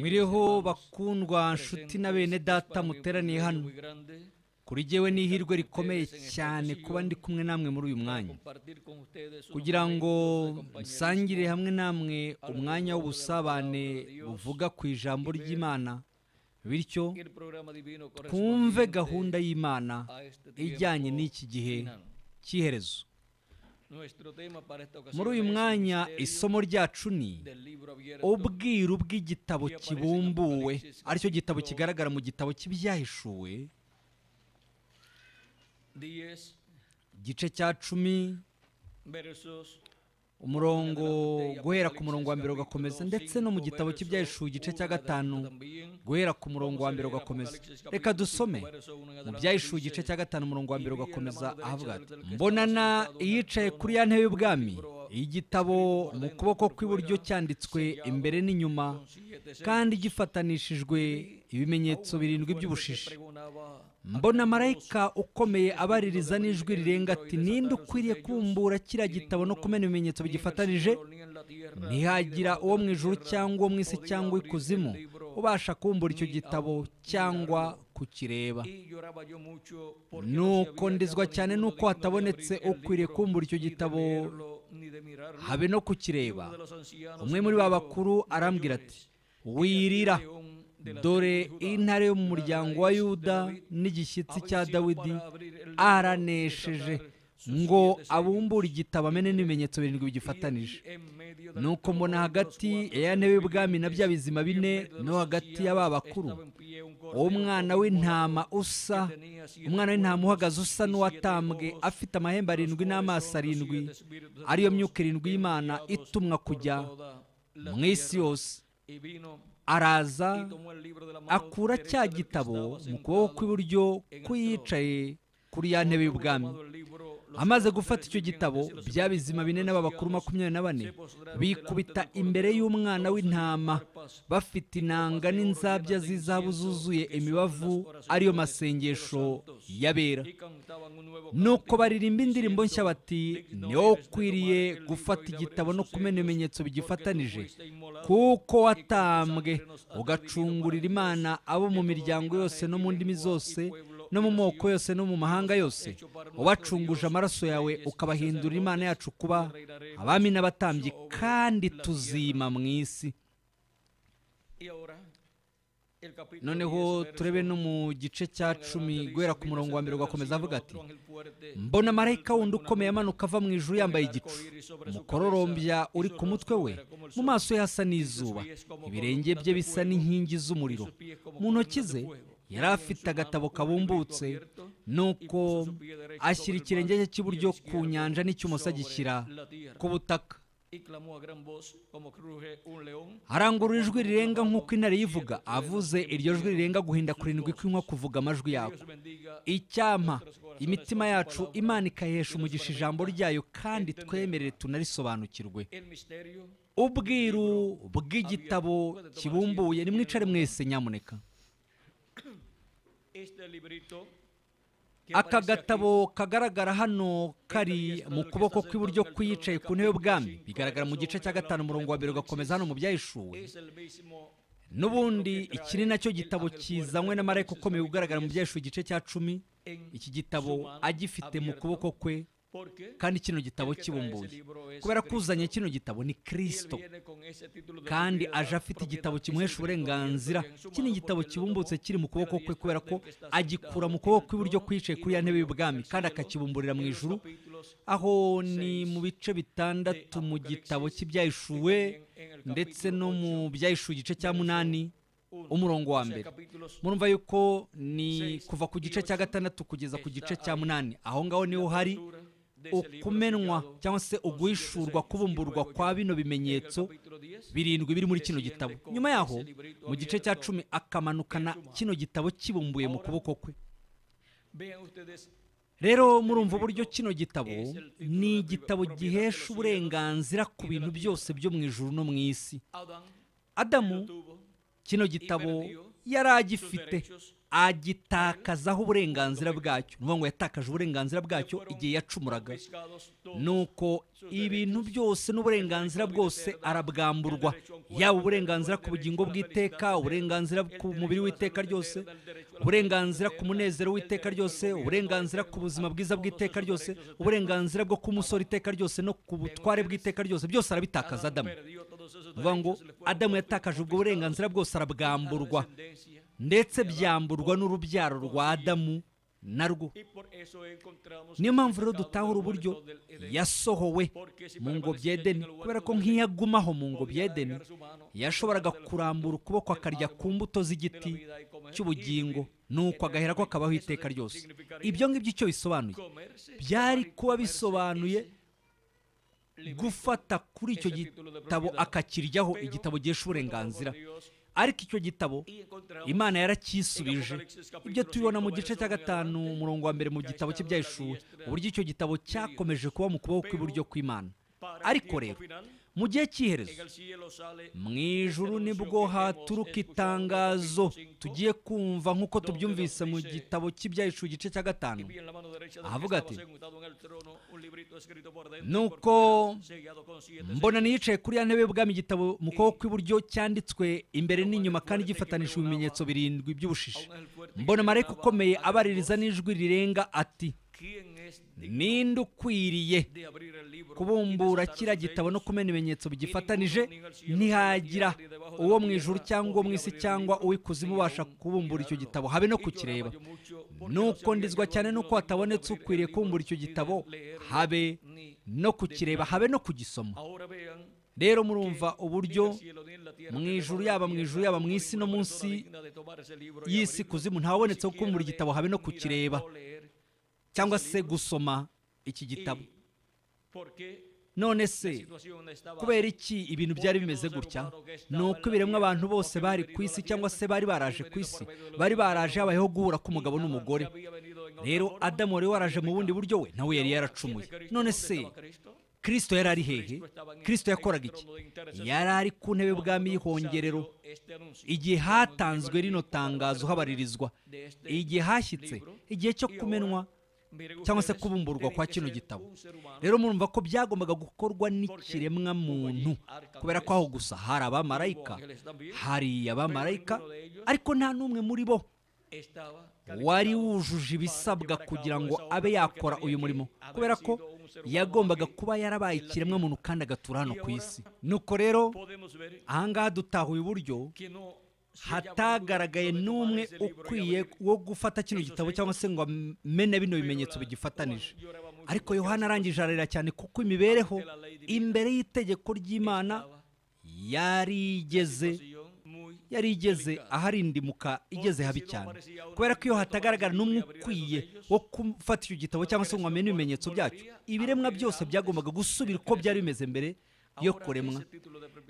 mwiriho bakundwa nshuti na bene data muteraniye hano kuri jyewe ni ihirwe rikomeye cyane kuba ndi kumwe namwe muri uyu mwanya kugira ngo musangire hamwe namwe umwanya w'ubusabane buvuga ku ijambo ry'imana bityo twumve gahunda y'imana ijyanye n'iki gihe cy'iherezo muri uyu mwanya isomo ryacu ni ubwiru bw'igitabo kibumbuwe aricyo gitabo kigaragara mu gitabo cy'ibyahishuwe igice cya cumi umurongo guhera ku murongo wa mbere ugakomeza ndetse no mu gitabo cy'ibyayishu igice cya gatanu guhera ku murongo wa mbere ugakomeza reka dusome mu byayishu igice cya gatanu umurongo wa mbere ugakomeza ahavuga ati mbonana yicaye kuri ya ntebe y'ubwami igitabo mu kuboko kw'iburyo cyanditswe imbere n'inyuma kandi gifatanishijwe ibimenyetso birindwi by'ubushishi mbona marayika ukomeye abaririza n'ijwi rirenga ati ninde ukwiriye kumbura kiriya gitabo no kumena ibimenyetso bigifatanije ntihagira uwo mu ijuru cyangwa uwo mu isi cyangwa ikuzimu ubasha kumbura icyo gitabo cyangwa kukireba nuko ndizwa cyane nuko hatabonetse ukwiriye kumbura icyo gitabo habe no kukireba umwe muri ba bakuru arambwira ati wirira dore intare y’umuryango wa yuda n'igishyitsi cya dawidi aranesheje ngo abumbure igitabo amene n'ibimenyetso birindwi bigifatanije Nuko uko mbona hagati ya ntebe y'ubwami na bya bizima bine no hagati y’aba ba bakuru umwana w'intama usa umwana w'intama uhagaze usa n'uwatambwe afite amahembe arindwi n'amaso arindwi ariyo myuka irindwi y'imana itumwa kujya mu isi yose araza akura cya gitabo mu kuboko kw'iburyo k'uyicaye kuri ya ntebe y'ubwami amaze gufata icyo gitabo bya bizima bine n'ababakuru makumyabiri na bane bikubita imbere y'umwana w'intama bafite inanga n'inzabya z'izabu zuzuye imibavu ariyo masengesho y'abera nuko baririmba indirimbo nshya bati niwo ukwiriye gufata igitabo no kumena ibimenyetso bigifatanije kuko watambwe ugacungurira imana abo mu miryango yose no mu ndimi zose no mu moko yose no mu mahanga yose wabacunguje amaraso yawe ukabahindura imana yacu kuba abami n'abatambyi kandi tuzima mu isi noneho turebe no mu gice cya cumi guhera ku murongo wa mbere ugakomeza avuga ati mbona marayika wundi ukomeye amanuka ava mu ijuru yambaye igicu umukororombya uri ku mutwe we mu maso ye hasa n'izuba ibirenge bye bisa n'inkingi z'umuriro mu ntoki ze yari afite agatabo kabumbutse nuko ashyira ikirenge cye cy'iburyo ku nyanja n'icy'umusa gishyira ku butaka arangurura ijwi rirenga nk'uko intare yivuga avuze iryo jwi rirenga guhinda kurindwi kw'inkwa kuvuga amajwi yako icyampa imitima yacu imana ikahesha umugisha ijambo ryayo kandi twemerere tunarisobanukirwe ubwiru bw'igitabo kibumbuye nimwicare mwese nyamuneka aka gatabo kagaragara hano kari mu kuboko kw'iburyo k'uyicaye ku ntebe y'ubwami bigaragara mu gice cya gatanu umurongo wa mbere ugakomeza hano mu byayishuwe n'ubundi iki ni nacyo gitabo kizanywe na marayika ukomeye ugaragara mu byayishuwe igice cya cumi iki gitabo agifite mu kuboko kwe kandi kino gitabo kibumbuye kubera ko uzanye kino gitabo ni kirisito kandi aje afite igitabo kimuhesha uburenganzira kino ni igitabo kibumbutse kiri mu kuboko kwe kubera ko agikura mu kuboko kw'iburyo kwicaye kuri ya ntebe y'ubwami kandi akakibumburira mu ijuru aho ni mu bice bitandatu mu gitabo cy'ibyahishuwe ndetse no mu byahishuwe igice cya munani umurongo wa mbere murumva yuko ni kuva ku gice cya gatandatu kugeza ku gice cya munani aho ngaho niho hari ukumenwa cyangwa se uguhishurwa kubumburwa kwa bino bimenyetso birindwi biri muri kino gitabo nyuma yaho mu gice cya cumi akamanukana kino gitabo kibumbuye mu kuboko kwe rero murumva uburyo kino gitabo ni igitabo gihesha uburenganzira ku bintu byose byo mu ijuru no mu isi adamu kino gitabo yari agifite agitakazaho uburenganzira bwacyo ni ngo yatakaje uburenganzira bwacyo igihe yacumuraga nuko ibintu byose n'uburenganzira bwose arabwamburwa yaba uburenganzira ku bugingo bw'iteka uburenganzira ku mubiri w'iteka ryose uburenganzira ku munezero w'iteka ryose uburenganzira ku buzima bwiza bw'iteka ryose uburenganzira bwo kumusora iteka ryose no ku butware bw'iteka ryose byose arabitakaza adamu ngo adamu yatakaje ubwo burenganzira bwose arabwamburwa ndetse byamburwa n'urubyaro rwa adamu narwo niyo mpamvu rero dutahura uburyo yasohowe mu ngobyi edeni kubera ko nk'iyagumaho mu ngobyi edeni yashoboraga kurambura ukuboko akarya ku mbuto z'igiti cy'ubugingo nuko agahera ko akabaho iteka ryose ibyo ngibyo icyo bisobanuye byari kuba bisobanuye gufata kuri icyo gitabo akakiryaho igitabo gihesha uburenganzira ariko icyo gitabo imana yarakisubije ibyo tubibona mu gice cya gatanu umurongo wa mbere mu gitabo cy'ibyayishuwe uburyo icyo gitabo cyakomeje kuba mu kuboko kw'iburyo kw'imana ariko rero mu gihe cy'iherezo mu ijuru nibwo haturuka itangazo tugiye kumva nk'uko tubyumvise mu gitabo cy'ibyayicu igice cya gatanu ahavuga ati nuko mbona niyicaye kuri ya ntebe y'ubwami igitabo mu kuboko kw'iburyo cyanditswe imbere n'inyuma kandi gifatanishije ibimenyetso birindwi by'ubushishi mbona marayika ukomeye abaririza n'ijwi rirenga ati ninde ukwiriye kubumbura kira gitabo no kumena ibimenyetso bigifatanije ntihagira uwo mu ijuru cyangwa uwo mu isi cyangwa uw'ikuzimu ubasha kubumbura icyo gitabo habe no kukireba nuko ndizwa cyane nuko hatabonetse ukwiriye kubumbura icyo gitabo habe no kukireba habe no kugisoma rero murumva uburyo mu ijuru yaba mu ijuru yaba mu isi no munsi y'isi kuzimu ntabonetse kubumbura igitabo habe no kukireba cyangwa se gusoma iki gitabo none se kubera iki ibintu byari bimeze gutya ni uko ibiremwa abantu bose bari ku isi cyangwa se bari baraje ku isi bari baraje habayeho guhura k'umugabo n'umugore rero adamu wari waraje mu bundi buryo we nawe yari yaracumuye none se kirisito yari ari hehe kirisito yakoraga iki yari ari ku ntebe bw'ami y'ihongerero igihe hatanzwe rino tangazo habaririzwa igihe hashyitse igihe cyo kumenwa cyangwa se kubumburwa kwa kino gitabo rero murumva ko byagombaga gukorwa n'ikiremwa muntu kubera ko aho gusa hari abamarayika hari abamarayika ariko nta n'umwe muri bo wari wujuje ibisabwa kugira ngo abe yakora uyu murimo kubera ko yagombaga kuba yarabaye ikiremwa muntu kandi agatura hano ku isi nuko rero ahangaha dutahuye uburyo hatagaragaye n'umwe ukwiye wo gufata kino gitabo cyangwa se ngo amene bino bimenyetso bigifatanije ariko yohana arangije ararira cyane kuko imibereho imbere y'itegeko ry'imana yarigeze yari igeze ahari aharindimuka igeze habi cyane kubera ko iyo hatagaragara n'umwe ukwiye wo gufata icyo gitabo cyangwa se ngo amenye ibimenyetso byacyo ibiremwa byose byagombaga gusubira uko byari bimeze mbere yo kuremwa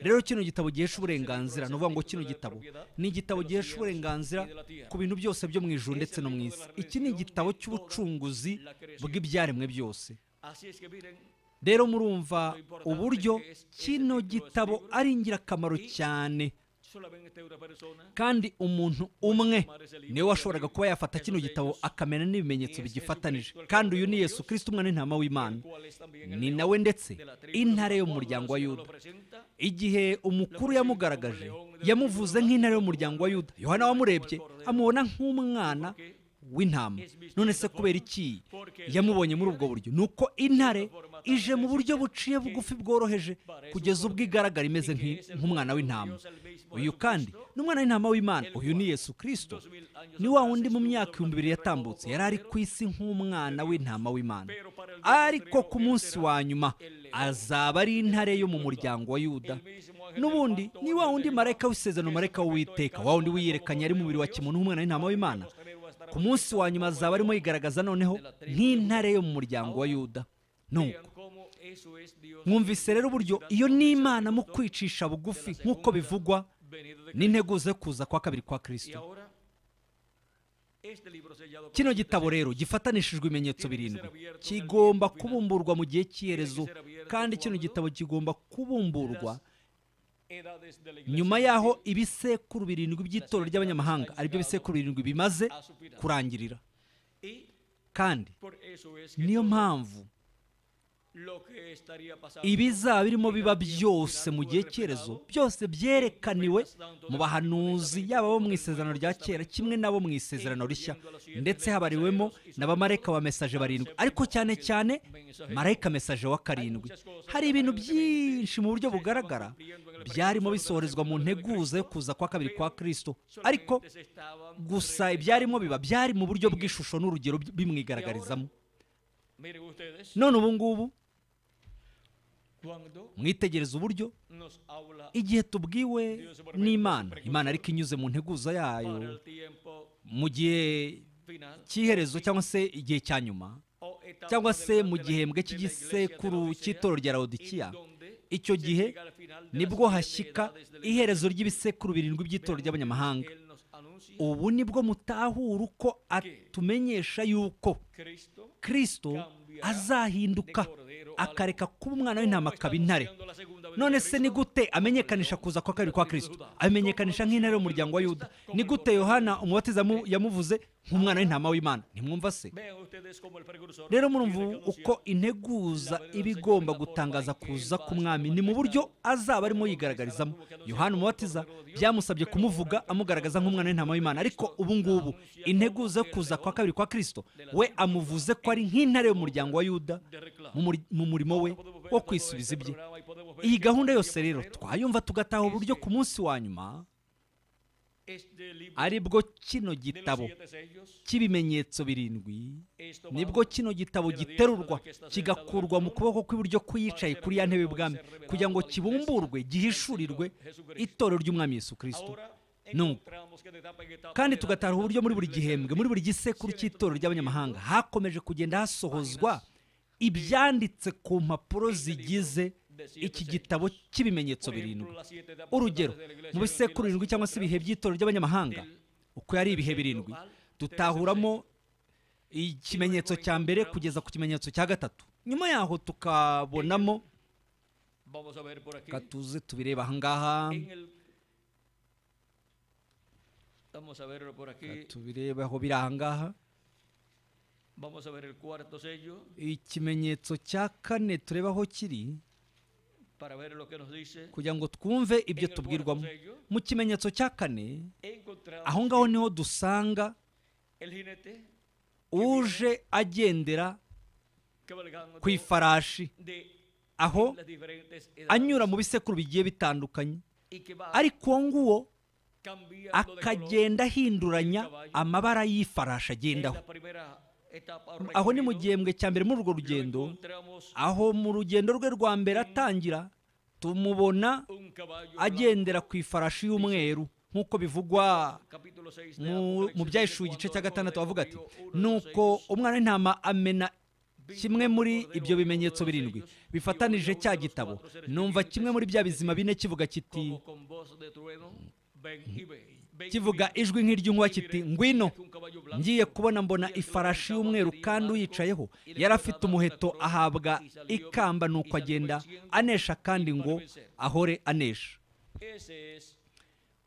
rero kino gitabo gihesha uburenganzira ni ukuvuga ngo kino gitabo ni igitabo gihesha uburenganzira ku bintu byose byo mu ijuru ndetse no mu isi iki ni igitabo cy'ubucunguzi bw'ibyaremwe byose rero murumva uburyo kino gitabo ari ingirakamaro cyane kandi umuntu umwe niwe washoboraga kuba yafata kino gitabo akamena n'ibimenyetso bigifatanije kandi uyu ni yesu kirisiti umwana w'intama w'imana ni nawe ndetse intare y’umuryango wa yuda igihe umukuru yamugaragaje yamuvuze nk'intare y'umuryango wa yuda yohana wamurebye amubona nk'umwana w'intama none se kubera iki yamubonye muri ubwo buryo ni uko intare ije mu buryo buciye bugufi bworoheje kugeza ubwo igaragara imeze nk'umwana w'intama uyu kandi ni umwana w'intama w'imana uyu ni yesu Kristo ni wa wundi mu myaka ibihumbi bibiri yatambutse yari ari ku isi nk'umwana w'intama w'imana ariko ku munsi wa nyuma azaba ari intare yo mu muryango wa yuda n'ubundi ni wa wundi marayika w'isezerano marayika w'uwiteka wa wundi wiyerekanye ari umubiri wa kimuntu nk'umwana w'intama w'imana ku munsi wa nyuma azaba arimo yigaragaza noneho nk'intare yo mu muryango wa yuda nuko mwumvise rero uburyo iyo ni imana mu kwicisha bugufi nk'uko bivugwa n'intego zo kuza kwa kabiri kwa kirisito kino gitabo rero gifatanishijwe ibimenyetso birindwi kigomba kubumburwa mu gihe cy'iherezo kandi kino gitabo kigomba kubumburwa nyuma y'aho ibisekuru birindwi by'itora ry'abanyamahanga aribyo bisekuru birindwi bimaze kurangirira kandi niyo mpamvu ibiza birimo biba byose mu gihe cyerezo byose byerekaniwe mu bahanuzi yaba abo mu isezerano rya kera kimwe n'abo mu isezerano rishya ndetse habariwemo na bamarayika ba mesaje barindwi ariko cyane cyane marayika mesaje wa karindwi hari ibintu byinshi mu buryo bugaragara byarimo bisohorezwa mu nteguza yo kuza kwa kabiri kwa kirisito ariko gusa ibyarimo biba byari mu buryo bw'ishusho n'urugero bimwigaragarizamo none ubu ngubu mwitegereze uburyo igihe tubwiwe n'imana imana ariko inyuze mu nteguza yayo mu gihe cy'iherezo cyangwa se igihe cya nyuma cyangwa se mu gihembwe cy'igisekuru cy'itoro rya rawudikiya icyo gihe nibwo hashyika iherezo ry'ibisekuru birindwi by'itoro ry'abanyamahanga ubu nibwo mutahura uko atumenyesha yuko kirisito azahinduka akareka kuba umwana w'intama akaba intare none se ni gute amenyekanisha kuza kwa kabiri kwa kirisito amenyekanisha nk'intare y'umuryango wa yuda ni gute yohana umubatiza yamuvuze nk'umwana w'intama w'imana ntimwumva se rero murumva uko integuza iba igomba gutangaza kuza k'umwami ni mu buryo azaba arimo yigaragarizamo yohana umubatiza byamusabye kumuvuga amugaragaza nk'umwana w'intama w'imana ariko ubu ngubu integuza kuza kwa kabiri kwa kirisito we amuvuze ko ari nk'intare y'umuryango wa yuda mu murimo we wo kwisubiza ibye iyi gahunda yose rero twayumva tugataha uburyo ku munsi wa nyuma aribwo kino gitabo cy'ibimenyetso birindwi nibwo kino gitabo giterurwa kigakurwa mu kuboko kw'iburyo k'uyicaye kuri ya ntebe bwami kugira ngo kibumburwe gihishurirwe itorero ry'umwami Yesu kirisito kandi tugatara uburyo muri buri gihembwe muri buri gisekuru cy'itorero ry'abanyamahanga hakomeje kugenda hasohozwa ibyanditse ku mpapuro zigize iki gitabo cy'ibimenyetso birindwi urugero mu bisekuru birindwi cyangwa se ibihe by'itoro ry'abanyamahanga uko yari ibihe birindwi dutahuramo ikimenyetso cya mbere kugeza ku kimenyetso cya gatatu nyuma yaho tukabonamo katuze tubireba ahangaha tubirebe aho biri ahangaha ikimenyetso cya kane tureba kiri kugira ngo twumve ibyo tubwirwamo mu kimenyetso cya kane aho ngaho niho dusanga uje agendera ku ifarashi aho anyura mu bisekuru bigiye bitandukanye ariko uwo nguwo akagenda ahinduranya amabara y'ifarashi agendaho aho ni mu gihembwe cya mbere muri urwo rugendo aho mu rugendo rwe rwa mbere atangira tumubona agendera ku ifarashi y'umweru nk'uko bivugwa mu byahishura igice cya gatandatu avuga ati nuko umwana w'intama amena kimwe muri ibyo bimenyetso birindwi bifatanije cya gitabo numva kimwe muri bya bizima bine kivuga kiti kivuga ijwi nk'iry'unywa kiti ngwino ngiye kubona mbona ifarashi y'umweru kandi uyicayeho yari afite umuheto ahabwa ikamba nuko agenda anesha kandi ngo ahore anesha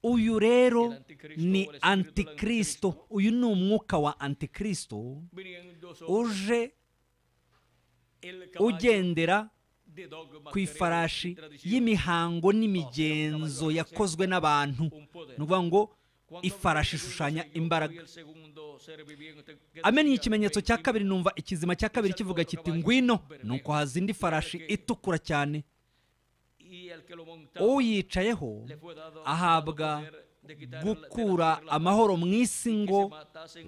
uyu rero ni antikristo uyu ni umwuka wa antikristo uje ugendera ku ifarashi y'imihango n'imigenzo yakozwe n'abantu ni ukuvuga ngo ifarashi ishushanya imbaraga amenye ikimenyetso cya kabiri numva ikizima cya kabiri kivuga kiti ngwino nuko haza indi farashi itukura cyane uyicayeho ahabwa gukura amahoro mu isi ngo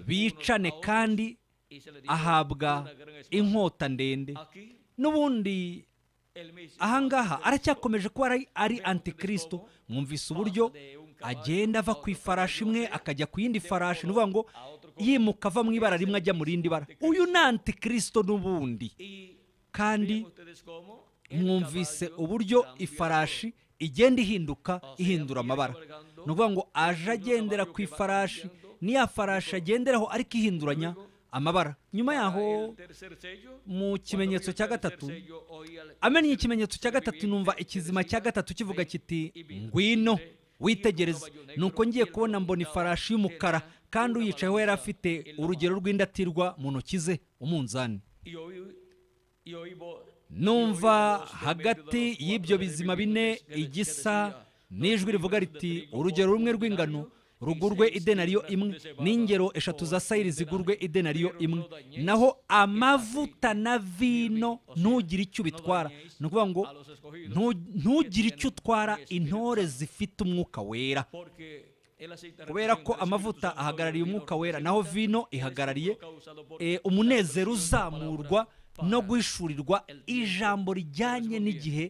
bicane kandi ahabwa inkota ndende n'ubundi ahangaha aracyakomeje ko ari antikristo mwumvise uburyo agenda ava ku ifarashi imwe akajya ku yindi farashi ni ngo yimuka ava mu ibara rimwe ajya mu rindi bara uyu ni antikirisito n'ubundi kandi mwumvise uburyo ifarashi igenda ihinduka ihindura amabara ni ukuvuga ngo aje agendera ku ifarashi n'iya farashi agenderaho ariko ihinduranya amabara nyuma yaho mu kimenyetso cya gatatu amenye ikimenyetso cya gatatu numva ikizima cya gatatu kivuga kiti ngwino witegereza ni uko ngiye kubona mbona ifarashi y'umukara kandi uyicayeho yari afite urugero rw'indatirwa mu ntoki ze umunzani numva hagati y'ibyo bizima bine igisa n'ijwi rivuga riti urugero rumwe rw'ingano rugurwe idenariyo imwe n'ingero eshatu za sayiri zigurwe idenariyo imwe naho amavuta na vino ntugire icyo ubitwara ni ukuvuga ngo ntugire icyo utwara intore zifite umwuka wera kubera ko amavuta ahagarariye umwuka wera naho vino ihagarariye e, umunezero uzamurwa no guhishurirwa ijambo rijyanye n'igihe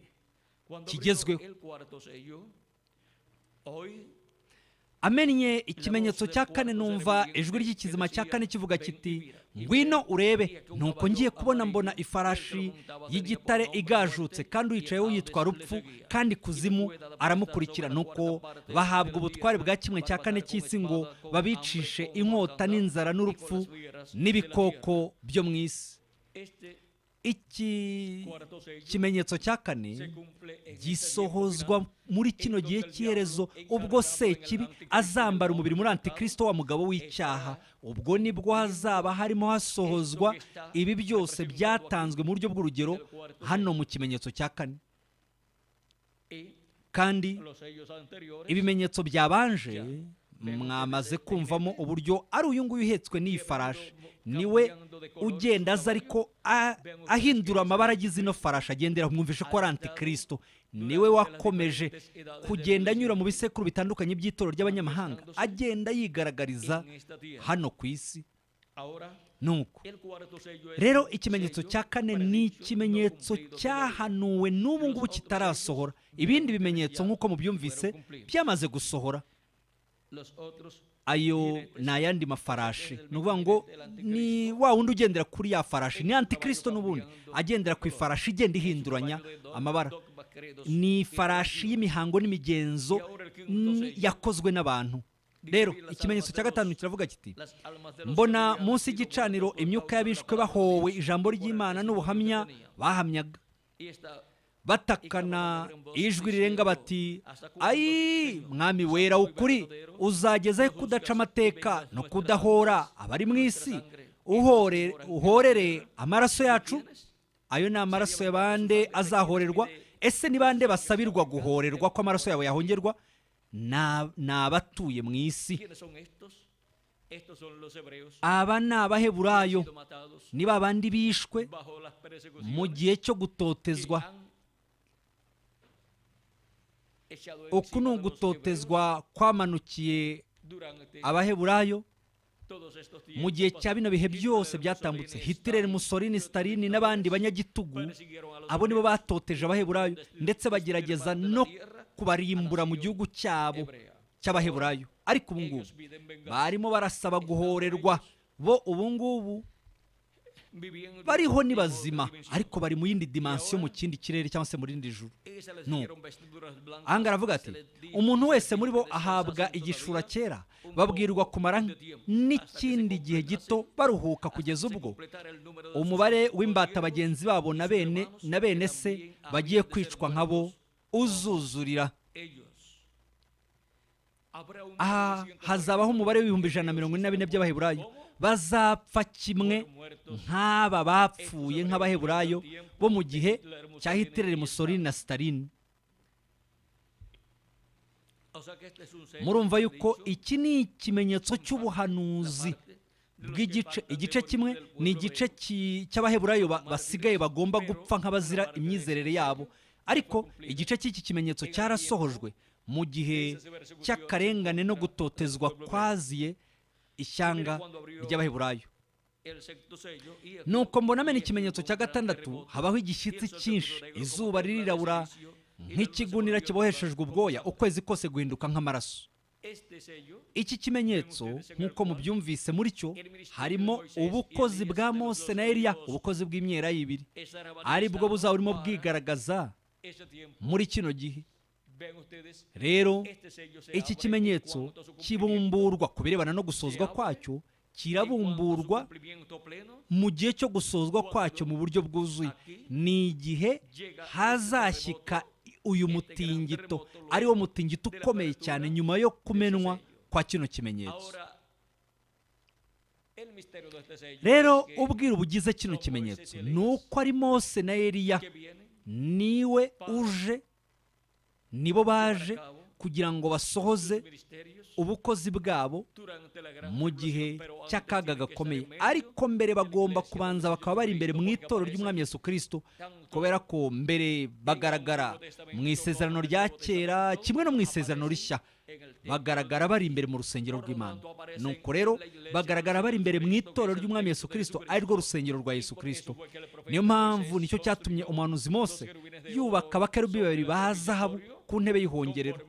kigezweho amenye ikimenyetso cya kane numva ijwi ry'ikizima cya kane kivuga kiti ngwino urebe nuko ngiye kubona mbona ifarashi y'igitare igajutse kandi uyicayeho yitwa rupfu kandi kuzimu aramukurikira nuko bahabwa ubutwari bwa kimwe cya kane cy'isi ngo babicishe inkota n'inzara n'urupfu n'ibikoko byo mu isi iki kimenyetso cya kane e gisohozwa muri kino gihe cy'iherezo e ubwo sekibi azambara umubiri muri antikristo wa mugabo e w'icyaha ubwo nibwo hazaba harimo hasohozwa ibi byose byatanzwe mu buryo bw'urugero hano mu kimenyetso cya kane kandi ibimenyetso byabanje mwamaze kumvamo uburyo ari uyu nguyu uhetswe n'iyi ni we ugenda aza ariko ahindura amabara agize ino farashi agendera mwumvishe ko ari ni we wakomeje kugenda anyura mu bisekuru bitandukanye by'itorero ry'abanyamahanga agenda yigaragariza hano ku isi nuko rero ikimenyetso cya kane ni ikimenyetso cyahanuwe n'ubu ngubu kitarasohora ibindi bimenyetso nk'uko mubyumvise byamaze gusohora ayo ni ayandi mafarashi ni ukuvuga ngo ni wa wundi ugendera kuri ya farashi ni antikristo n'ubundi agendera ku ifarashi igenda ihinduranya amabara ni ifarashi y'imihango n'imigenzo yakozwe n'abantu rero ikimenyetso cya gatanu kiravuga kiti mbona munsi y'igicaniro imyuka y'abishwe bahowe ijambo ry'imana n'ubuhamya bahamyaga batakana ijwi rirenga bati ayi mwami wera ukuri uzagezaho kudaca amateka no kudahora abari mu isi uhorere amaraso yacu ayo ni amaraso y'abande azahorerwa ese ni bande basabirwa guhorerwa ko amaraso yabo yahongerwa ni abatuye mu isi aba ni abaheburayo ni babandi bishwe mu gihe cyo gutotezwa uku ni ugutotezwa kwamanukiye abaheburayo mu gihe cya bino bihe byose byatambutse hitireri musorini sitarini n'abandi banyagitugu abo nibo batoteje abaheburayo ndetse bagerageza no kubarimbura mu gihugu cyabo cy'abaheburayo ariko ubu ngubu barimo barasaba guhorerwa bo ubu ngubu bariho ni bazima ariko bari mu yindi dimansiyo mu kindi kirere cyangwa se mu rindi juru ahangaha aravuga ati umuntu wese muri bo ahabwa igishura cyera babwirwa kumara n'ikindi gihe gito baruhuka kugeza ubwo umubare w'imbata bagenzi babo na bene na bene se bagiye kwicwa nkabo uzuzurira aha hazabaho umubare w'ibihumbi ijana na mirongo ine na bine by'abaheburayi bazapfa kimwe nk'aba bapfuye nk'abaheburayo bo mu gihe cya hitirere musolini na sitarini murumva yuko iki ni ikimenyetso cy'ubuhanuzi bw'igice igice kimwe ni igice cy'abaheburayo basigaye bagomba gupfa nk'abazira imyizerere yabo ariko igice cy'iki kimenyetso cyarasohojwe mu gihe cy'akarengane no gutotezwa kwaziye ishyanga ry'abaheburayo nuko mbona amena ikimenyetso cya gatandatu habaho igishyitsi cyinshi izuba ririrabura nk'ikigunira kiboheshejwe ubwoya ukwezi kose guhinduka nk'amaraso iki kimenyetso nk'uko mubyumvise muri cyo harimo ubukozi bwa mose na eriya ubukozi bw'imyera y'ibiri ari bwo buzaba burimo bwigaragaza muri kino gihe rero iki kimenyetso kibumburwa ku birebana no gusozwa kwacyo kirabumburwa mu gihe cyo gusozwa kwacyo mu buryo bwuzuye ni igihe hazashyika uyu mutingito ariwo mutingito ukomeye cyane nyuma yo kumenwa kwa kino kimenyetso rero ubwira ubugize kino kimenyetso ni uko ari mose na eriya niwe uje nibo baje kugira ngo basohoze ubukozi bwabo mu gihe cy'akaga gakomeye ariko mbere bagomba kubanza bakaba bari imbere mu itorero ry'umwami Yesu kirisito kubera ko mbere bagaragara mu isezerano rya kera kimwe no mu isezerano rishya bagaragara bari imbere mu rusengero rw'imana nuko rero bagaragara bari imbere mu itorero ry'umwami Yesu kirisito ari rusengero rwa Yesu kirisito niyo mpamvu nicyo cyatumye umuhanuzi Mose yubaka abakerubi babiri ba zahabu ku ntebe y'ihongerero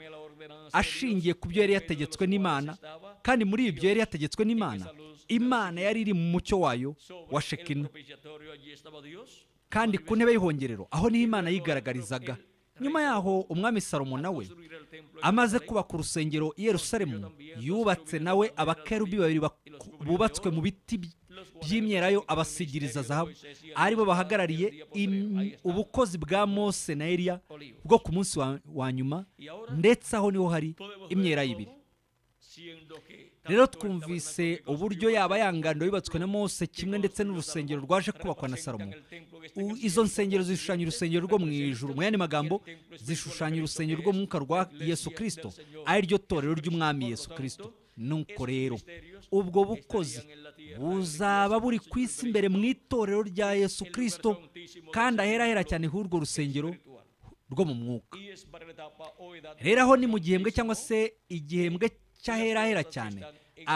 ashingiye ku byo yari yategetswe n'imana kandi muri ibyo yari yategetswe n'imana imana yari iri mu mucyo wayo wa shekina kandi ku ntebe y'ihongerero aho niho imana yigaragarizaga nyuma yaho umwami salomo nawe amaze kubaka urusengero i Yerusalemu yubatse nawe abakerubi babiri bubatswe mu biti by'imyerayo abasigiriza zahabu aribo bahagarariye ubukozi bwa mose na Eliya bwo ku munsi wa nyuma ndetse aho niho hari imyerayo ibiri rero twumvise uburyo yaba yangando yubatswe na mose kimwe ndetse n'urusengero rwaje kubakwa na salomo izo nsengero zishushanya urusengero rwo mu ijuru mu yandi magambo zishushanya urusengero rwo mwuka rwa yesu kirisito ari ryo torero ry'umwami yesu kirisito nuko rero ubwo bukozi buzaba buri ku isi imbere mu itorero rya yesu kirisito kandi ahera hera cyane h'urwo rusengero rwo mu mwuka rero aho ni mu gihembwe cyangwa se igihembwe cy'aherahera cyane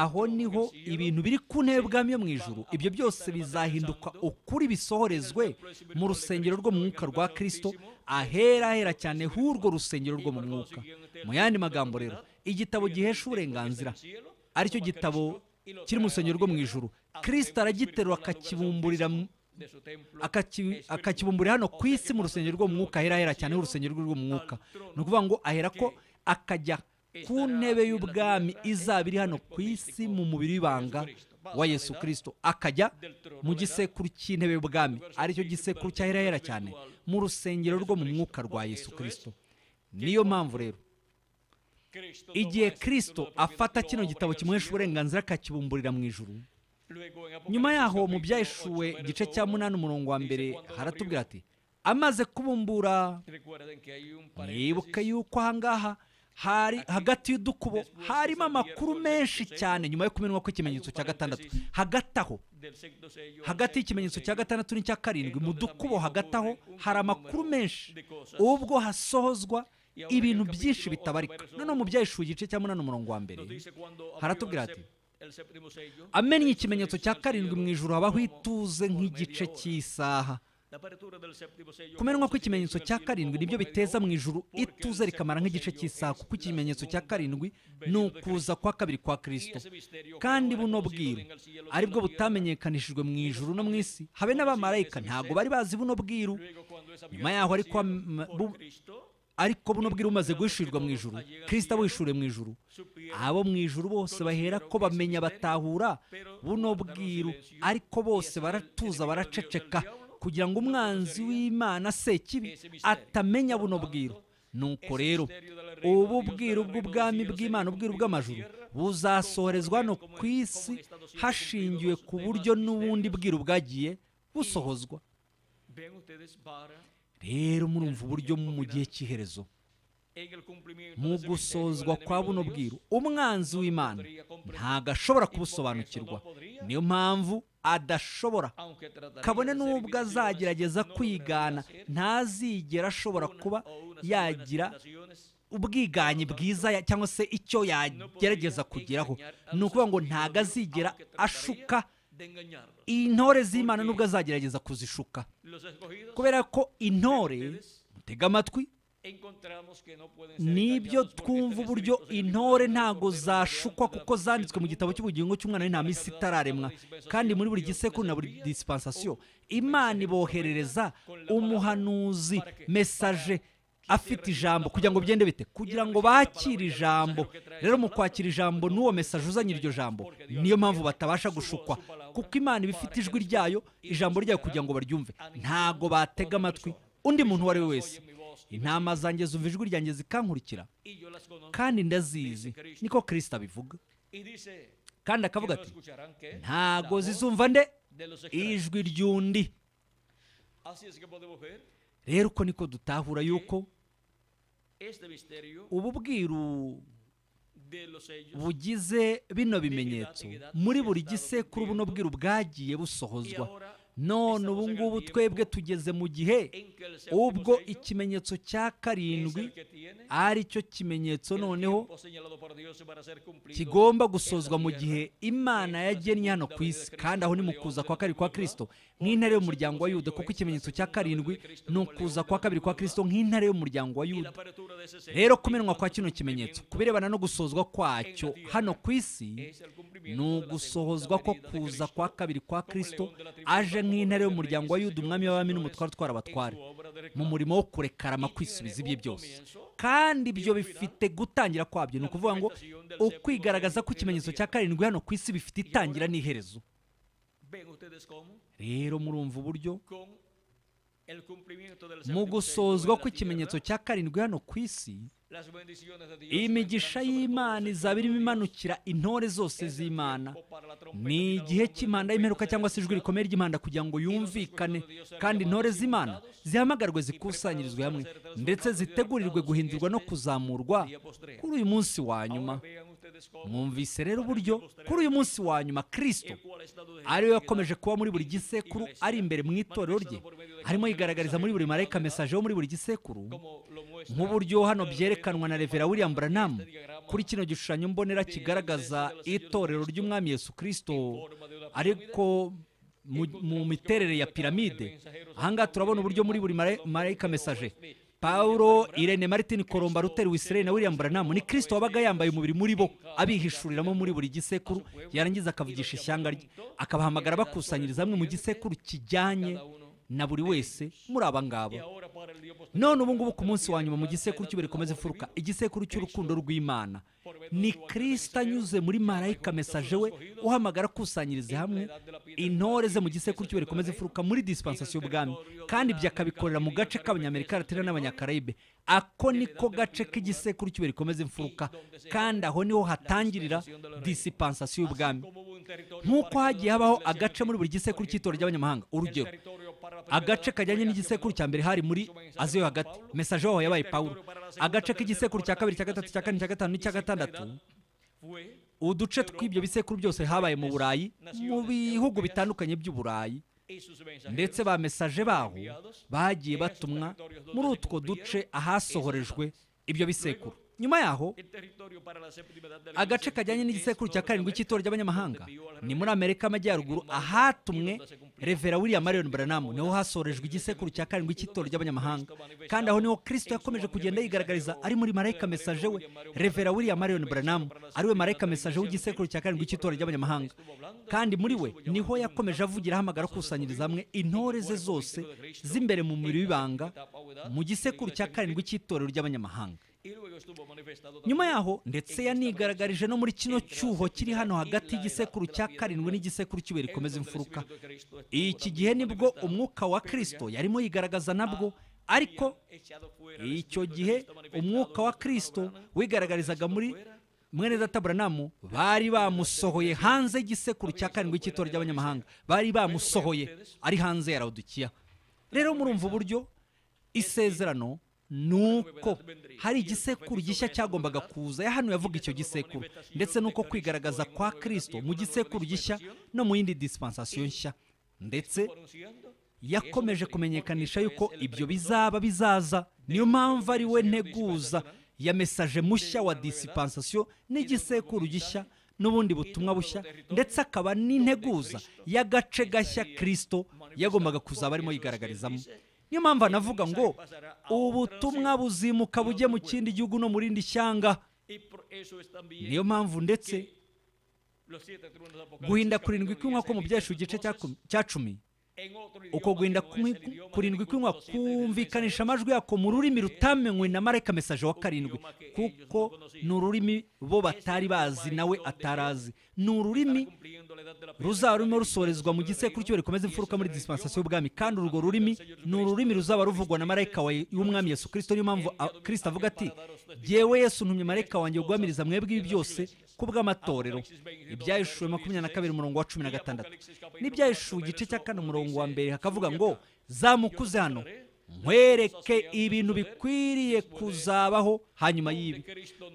aho niho ibintu biri ku ntebe mu ijuru ibyo byose bizahinduka ukuri bisohorezwe mu rusengero rwo mu mwuka rwa kirisito aherahera cyane h'urwo rusengero rwo mu mwuka mu yandi magambo rero igitabo gihesha uburenganzira aricyo gitabo kiri mu rusengero rwo mu ijuru kirisito aragiterura akakibumburira akakibumburira hano ku isi mu rusengero rwo mu mwuka aherahera cyane h'urusengero rwo mwuka ni ukuvuga ngo ahera ko akajya ku ntebe y'ubwami izaba iri hano ku isi mu mubiri w'ibanga wa yesu kirisito akajya mu gisekuru cy'intebe y'ubwami aricyo gisekuru cya cyahera cyane mu rusengero rwo mu mwuka rwa yesu kirisito niyo mpamvu rero igihe kirisito afata kino gitabo kimuhesha uburenganzira akakibumburira mu ijuru nyuma yaho mu byahishuwe igice cya munani umurongo wa mbere haratubwira ati amaze kubumbura mwibuke yuko ahangaha hari hagati y'udukubo harimo amakuru menshi cyane nyuma yo kumenwa kw'ikimenyetso cya gatandatu hagati aho hagati y'ikimenyetso cya gatandatu n'icya karindwi mu dukubo hagati aho hari amakuru menshi ubwo hasohozwa ibintu byinshi bitabarika noneho mu byahishura igice cya munani umurongo wa mbere haratubwira ati amenye ikimenyetso cya karindwi mu ijoro habaho ituze nk'igice cy'isaha kumenwa kw'ikimenyetso cya karindwi nibyo biteza mu ijuru ituze rikamara nk'igice cy'isaha kuko ikimenyetso cya karindwi ni ukuza kwa kabiri kwa kirisito kandi buno bwiru aribwo butamenyekanishijwe mu ijuru no mu isi habe n'abamarayika ntabwo bari bazi buno bwiru nyuma yaho ariko ariko buno bwira umaze guhishurirwa mu ijuru kirisita wishure mu ijuru abo mu ijuru bose bahera ko bamenya batahura buno bwiru ariko bose baratuza baraceceka kugira ngo umwanzi w'imana se kibi atamenya buno bwiru nuko rero ubu bwiru bw'ubwami bw'imana ubwiru bw'amajuru buzasohorezwa hano ku isi hashingiwe ku buryo n'ubundi bwiru bwagiye busohozwa rero murumva uburyo mu gihe cy'iherezo mu gusozwa kwa buno bwiru umwanzi w'imana ntabwo ashobora kubusobanukirwa niyo mpamvu adashobora kabone n'ubwo azagerageza kwigana ntazigera ashobora kuba oh, yagira ubwiganyi bwiza cyangwa se icyo yagerageza kugeraho ni ukuvuga ngo ntabwo azigera ashuka intore z'imana nubwo azagerageza kuzishuka kubera ko intore mutega amatwi n'ibyo twumva uburyo intore ntago zashukwa kuko zanditswe mu gitabo cy'ubugingo cy'umwana w'intama isi itararemwa kandi muri buri gisekuru na buri disipansasiyo imana iboherereza umuhanuzi mesaje afite ijambo kugira ngo byende bite kugira ngo bakire ijambo rero mu kwakira ijambo n'uwo mesaje uzanye iryo jambo niyo mpamvu batabasha gushukwa kuko imana iba ifite ijwi ryayo ijambo ryayo kugira ngo baryumve ntago batega amatwi undi muntu uwo ari we wese intama zanjye zumva ijwi ryanjye zikankurikira kandi ndazizi niko kirisita abivuga kandi akavuga ati ntago zizumva nde ijwi ry'undi rero uko niko dutahura yuko ubu bwiru bugize bino bimenyetso muri buri gisekuru buno bwiru bwagiye busohozwa none ubu ngubu twebwe tugeze mu gihe ubwo ikimenyetso cya karindwi ari cyo kimenyetso noneho kigomba gusozwa mu gihe imana yagennye hano ku isi kandi aho ni mu kuza kwa kabiri kwa kirisito nk'intare y'umuryango wa yuda kuko ikimenyetso cya karindwi ni ukuza kwa kabiri kwa kirisito nk'intare y'umuryango wa yuda rero kumenwa kwa kino kimenyetso ku birebana no gusozwa kwacyo hano ku isi ni ugusohozwa ko kuza kwa kabiri kwa Kristo aje nk'intare y'umuryango wa yudu umwami w'abami n'umutware utwara abatware mu murimo wo kurekarama kwisubiza ibye byose kandi ibyo bifite gutangira kwabyo ni ukuvuga ngo ukwigaragaza ko ikimenyetso cya karindwi hano ku isi bifite itangira n'iherezo rero murumva uburyo mu gusozwa kw'ikimenyetso cya karindwi hano ku isi iyi migisha y'imana izaba irimo imanukira intore zose z'imana ni igihe cy'imanda y'imperuka cyangwa se ijwi rikomeye ry'imanda kugira ngo yumvikane kandi intore z'imana zihamagarwe zikusanyirizwe hamwe ndetse zitegurirwe guhindurwa no kuzamurwa kuri uyu munsi wa nyuma mwumvise rero uburyo kuri uyu munsi wa nyuma kirisito ariwe yakomeje kuba muri buri gisekuru ari imbere mu itorero rye harimo yigaragariza muri buri marayika mesaje wo muri buri gisekuru nk'uburyo hano byerekanwa na revera william branham kuri kino gishushanyo mbonera kigaragaza itorero ry'umwami yesu kirisito ariko mu miterere ya piramide ahangaha turabona uburyo muri buri marayika mesaje Paulo Irene Martin Koromba Ruteri Wisirene na William Branham ni Kristo wabaga yambaye umubiri muri bo abihishuriramo muri buri gisekuru yarangiza akavugisha ishyanga rye akabahamagara bakusanyiriza hamwe mu gisekuru kijyanye na buri wese muri aba ngaba none ubu ngubu ku munsi wa nyuma mu gisekuru cy'imbere rikomeze furuka igisekuru cy'urukundo rw'imana ni kirisita anyuze muri marayika mesaje we uhamagara akusanyiriza hamwe intore ze mu gisekuru cy'imbere rikomeze furuka muri disipansasiyo y'ubwami kandi ibyo akabikorera mu gace k'abanyamerika araterana n'abanyakarayibe ako niko gace k'igisekuru cy'imbere rikomeze mfuruka kandi aho niho hatangirira disipansasiyo y'ubwami nk'uko hagiye habaho agace muri buri gisekuru cy'itora ry'abanyamahanga urugero agace kajyanye n'igisekuru cya mbere hari muri aziyo hagati mesaje waho yabaye pawuro agace k'igisekuru cya kabiri cya gatatu cya kane cya gatanu n'icya gatandatu uduce tw'ibyo bisekuru byose habaye mu burayi mu bihugu bitandukanye by'uburayi ndetse ba mesaje baho bagiye batumwa muri utwo duce ahasohorejwe ibyo bisekuru nyuma yaho agace kajyanye n'igisekuru cya karindwi cy'itora ry'abanyamahanga ni muri amerika amajyaruguru ahatumwe revera william marion branham niho hasorejwe igisekuru cya karindwi cy'itorero ry'abanyamahanga kandi aho niho Kristo yakomeje kugenda yigaragariza ari muri marayika mesaje we revera william marion branham ariwe marayika mesaje w'igisekuru cya karindwi cy'itorero ry'abanyamahanga kandi muri we niho yakomeje avugira ahamagara akusanyiriza hamwe intore ze zose z'imbere mu mubiri w'ibanga mu gisekuru cya karindwi cy'itorero ry'abanyamahanga nyuma yaho ndetse yanigaragarije no muri kino cyuho kiri hano hagati y'igisekuru cya karindwi n'igisekuru cy'ibuye rikomeza imfuruka iki gihe nibwo umwuka wa kirisito yarimo yigaragaza nabwo ariko icyo gihe umwuka wa kirisito wigaragarizaga muri mwene data bari bamusohoye hanze y'igisekuru cya karindwi cy'itora ry'abanyamahanga bari bamusohoye ari hanze ya rawudukiya rero murumva uburyo isezerano nuko hari igisekuru gishya cyagombaga kuza ya hano yavuga icyo gisekuru ndetse nuko kwigaragaza kwa kirisito mu gisekuru gishya no mu yindi disipansasiyo nshya ndetse yakomeje kumenyekanisha yuko ibyo bizaba bizaza niyo mpamvu ari we nteguza ya mesaje mushya wa disipansasiyo n'igisekuru gishya n'ubundi butumwa bushya ndetse akaba n'integuza y'agace gashya kirisito yagombaga kuzaba arimo yigaragarizamo niyo mpamvu anavuga ngo ubutumwa buzimuka bujye mu kindi gihugu no mu rindi shyanga niyo mpamvu ndetse guhinda kurindwi kunywa ko mu byashu igice cya cumi uko guhinda kurindwi kunywa kumvikanisha amajwi yako mu rurimi rutamenywe na mareka mesaje wa karindwi kuko ni ururimi bo batari bazi nawe atarazi ni ururimi ruzaba rusorezwa mu gisekuru cyo rikomeza imfuruka muri disipansasiyo y'ubwami kandi urwo rurimi ni ururimi ruzaba ruvugwa na marayika w'umwami yesu kirisito niyo mpamvu kirisito avuga ati yewe yesu ntumye marayika wanjye guhamiriza mwebwe byose ku bw'amatorero ibyahishuwe makumyabiri na kabiri umurongo wa cumi na gatandatu n'ibyahishuwe igice cya kane umurongo wa mbere hakavuga ngo zamukuze hano nkwereke ibintu bikwiriye kuzabaho hanyuma y'ibi